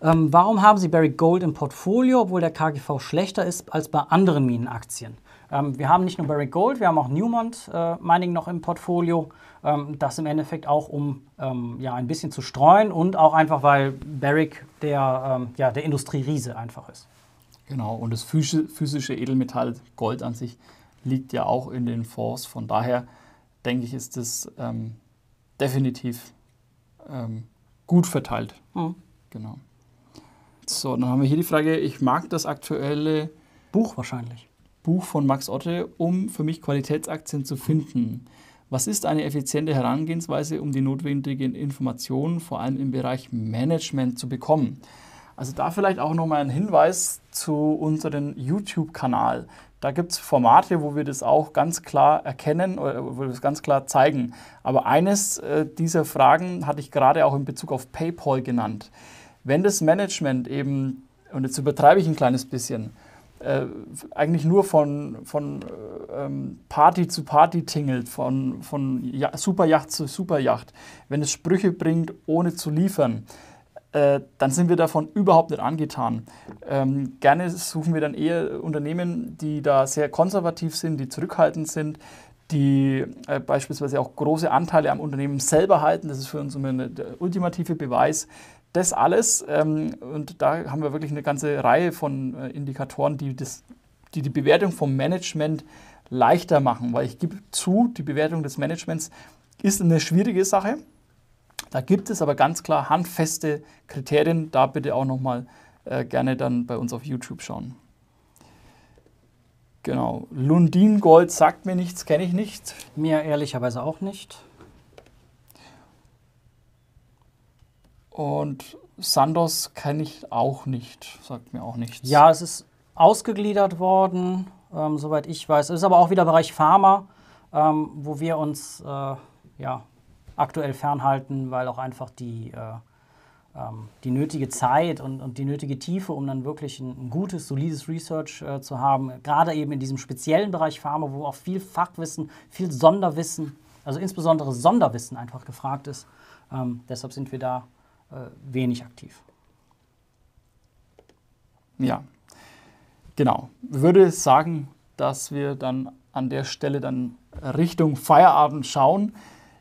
Ähm, warum haben Sie Barrick Gold im Portfolio, obwohl der KGV schlechter ist als bei anderen Minenaktien? Ähm, wir haben nicht nur Barrick Gold, wir haben auch Newmont äh, Mining noch im Portfolio. Ähm, das im Endeffekt auch, um ähm, ja, ein bisschen zu streuen und auch einfach, weil Barrick der, ähm, ja, der Industrieriese einfach ist. Genau, und das physische Edelmetall Gold an sich liegt ja auch in den Fonds. Von daher denke ich, ist das ähm, definitiv ähm, gut verteilt. Mhm. Genau. So, dann haben wir hier die Frage, ich mag das aktuelle Buch wahrscheinlich. Buch von Max Otte, um für mich Qualitätsaktien zu finden. Was ist eine effiziente Herangehensweise, um die notwendigen Informationen vor allem im Bereich Management zu bekommen? Also da vielleicht auch nochmal ein Hinweis zu unserem YouTube-Kanal. Da gibt es Formate, wo wir das auch ganz klar erkennen oder wo wir das ganz klar zeigen. Aber eines äh, dieser Fragen hatte ich gerade auch in Bezug auf PayPal genannt. Wenn das Management eben, und jetzt übertreibe ich ein kleines bisschen, äh, eigentlich nur von, von äh, ähm, Party zu Party tingelt, von, von ja Superjacht zu Superjacht, wenn es Sprüche bringt, ohne zu liefern, äh, dann sind wir davon überhaupt nicht angetan. Ähm, gerne suchen wir dann eher Unternehmen, die da sehr konservativ sind, die zurückhaltend sind, die äh, beispielsweise auch große Anteile am Unternehmen selber halten. Das ist für uns immer der ultimative Beweis, das alles, ähm, und da haben wir wirklich eine ganze Reihe von äh, Indikatoren, die, das, die die Bewertung vom Management leichter machen, weil ich gebe zu, die Bewertung des Managements ist eine schwierige Sache. Da gibt es aber ganz klar handfeste Kriterien. Da bitte auch nochmal äh, gerne dann bei uns auf YouTube schauen. Genau. Lundin Gold sagt mir nichts, kenne ich nicht. Mir ehrlicherweise auch nicht. Und Sandos kenne ich auch nicht, sagt mir auch nichts. Ja, es ist ausgegliedert worden, ähm, soweit ich weiß. Es ist aber auch wieder Bereich Pharma, ähm, wo wir uns äh, ja, aktuell fernhalten, weil auch einfach die, äh, ähm, die nötige Zeit und, und, die nötige Tiefe, um dann wirklich ein, ein gutes, solides Research äh, zu haben, gerade eben in diesem speziellen Bereich Pharma, wo auch viel Fachwissen, viel Sonderwissen, also insbesondere Sonderwissen einfach gefragt ist. Ähm, deshalb sind wir da äh, wenig aktiv. Ja, genau. Ich würde sagen, dass wir dann an der Stelle dann Richtung Feierabend schauen.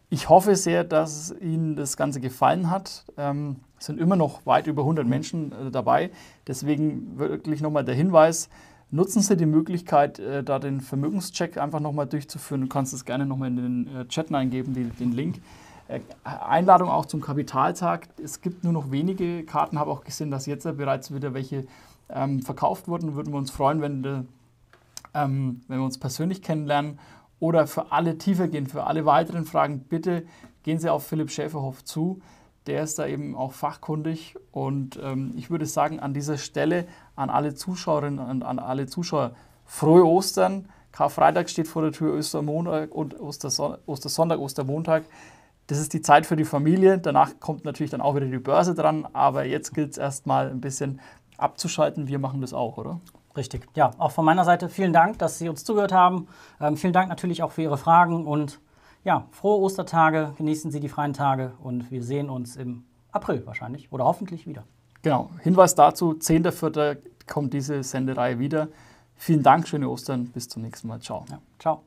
Ich hoffe sehr, dass Ihnen das Ganze gefallen hat. Ähm, es sind immer noch weit über 100 Menschen äh, dabei. Deswegen wirklich nochmal der Hinweis, nutzen Sie die Möglichkeit, äh, da den Vermögenscheck einfach nochmal durchzuführen. Du kannst es gerne nochmal in den äh, Chat eingeben, die, den Link. Äh, Einladung auch zum Kapitaltag. Es gibt nur noch wenige Karten, habe auch gesehen, dass jetzt bereits wieder welche ähm, verkauft wurden. Würden wir uns freuen, wenn, de, ähm, wenn wir uns persönlich kennenlernen. Oder für alle tiefer gehen, für alle weiteren Fragen, bitte gehen Sie auf Philipp Schäferhoff zu. Der ist da eben auch fachkundig. Und ähm, ich würde sagen, an dieser Stelle an alle Zuschauerinnen und an alle Zuschauer, frohe Ostern. Karfreitag steht vor der Tür, Ostermontag und Ostersonntag, Ostermontag. Das ist die Zeit für die Familie. Danach kommt natürlich dann auch wieder die Börse dran. Aber jetzt gilt es erstmal ein bisschen abzuschalten. Wir machen das auch, oder? Richtig. Ja, auch von meiner Seite vielen Dank, dass Sie uns zugehört haben. Ähm, vielen Dank natürlich auch für Ihre Fragen und ja, frohe Ostertage. Genießen Sie die freien Tage und wir sehen uns im April wahrscheinlich oder hoffentlich wieder. Genau. Hinweis dazu: 10.04. kommt diese Sendereihe wieder. Vielen Dank, schöne Ostern. Bis zum nächsten Mal. Ciao. Ja, ciao.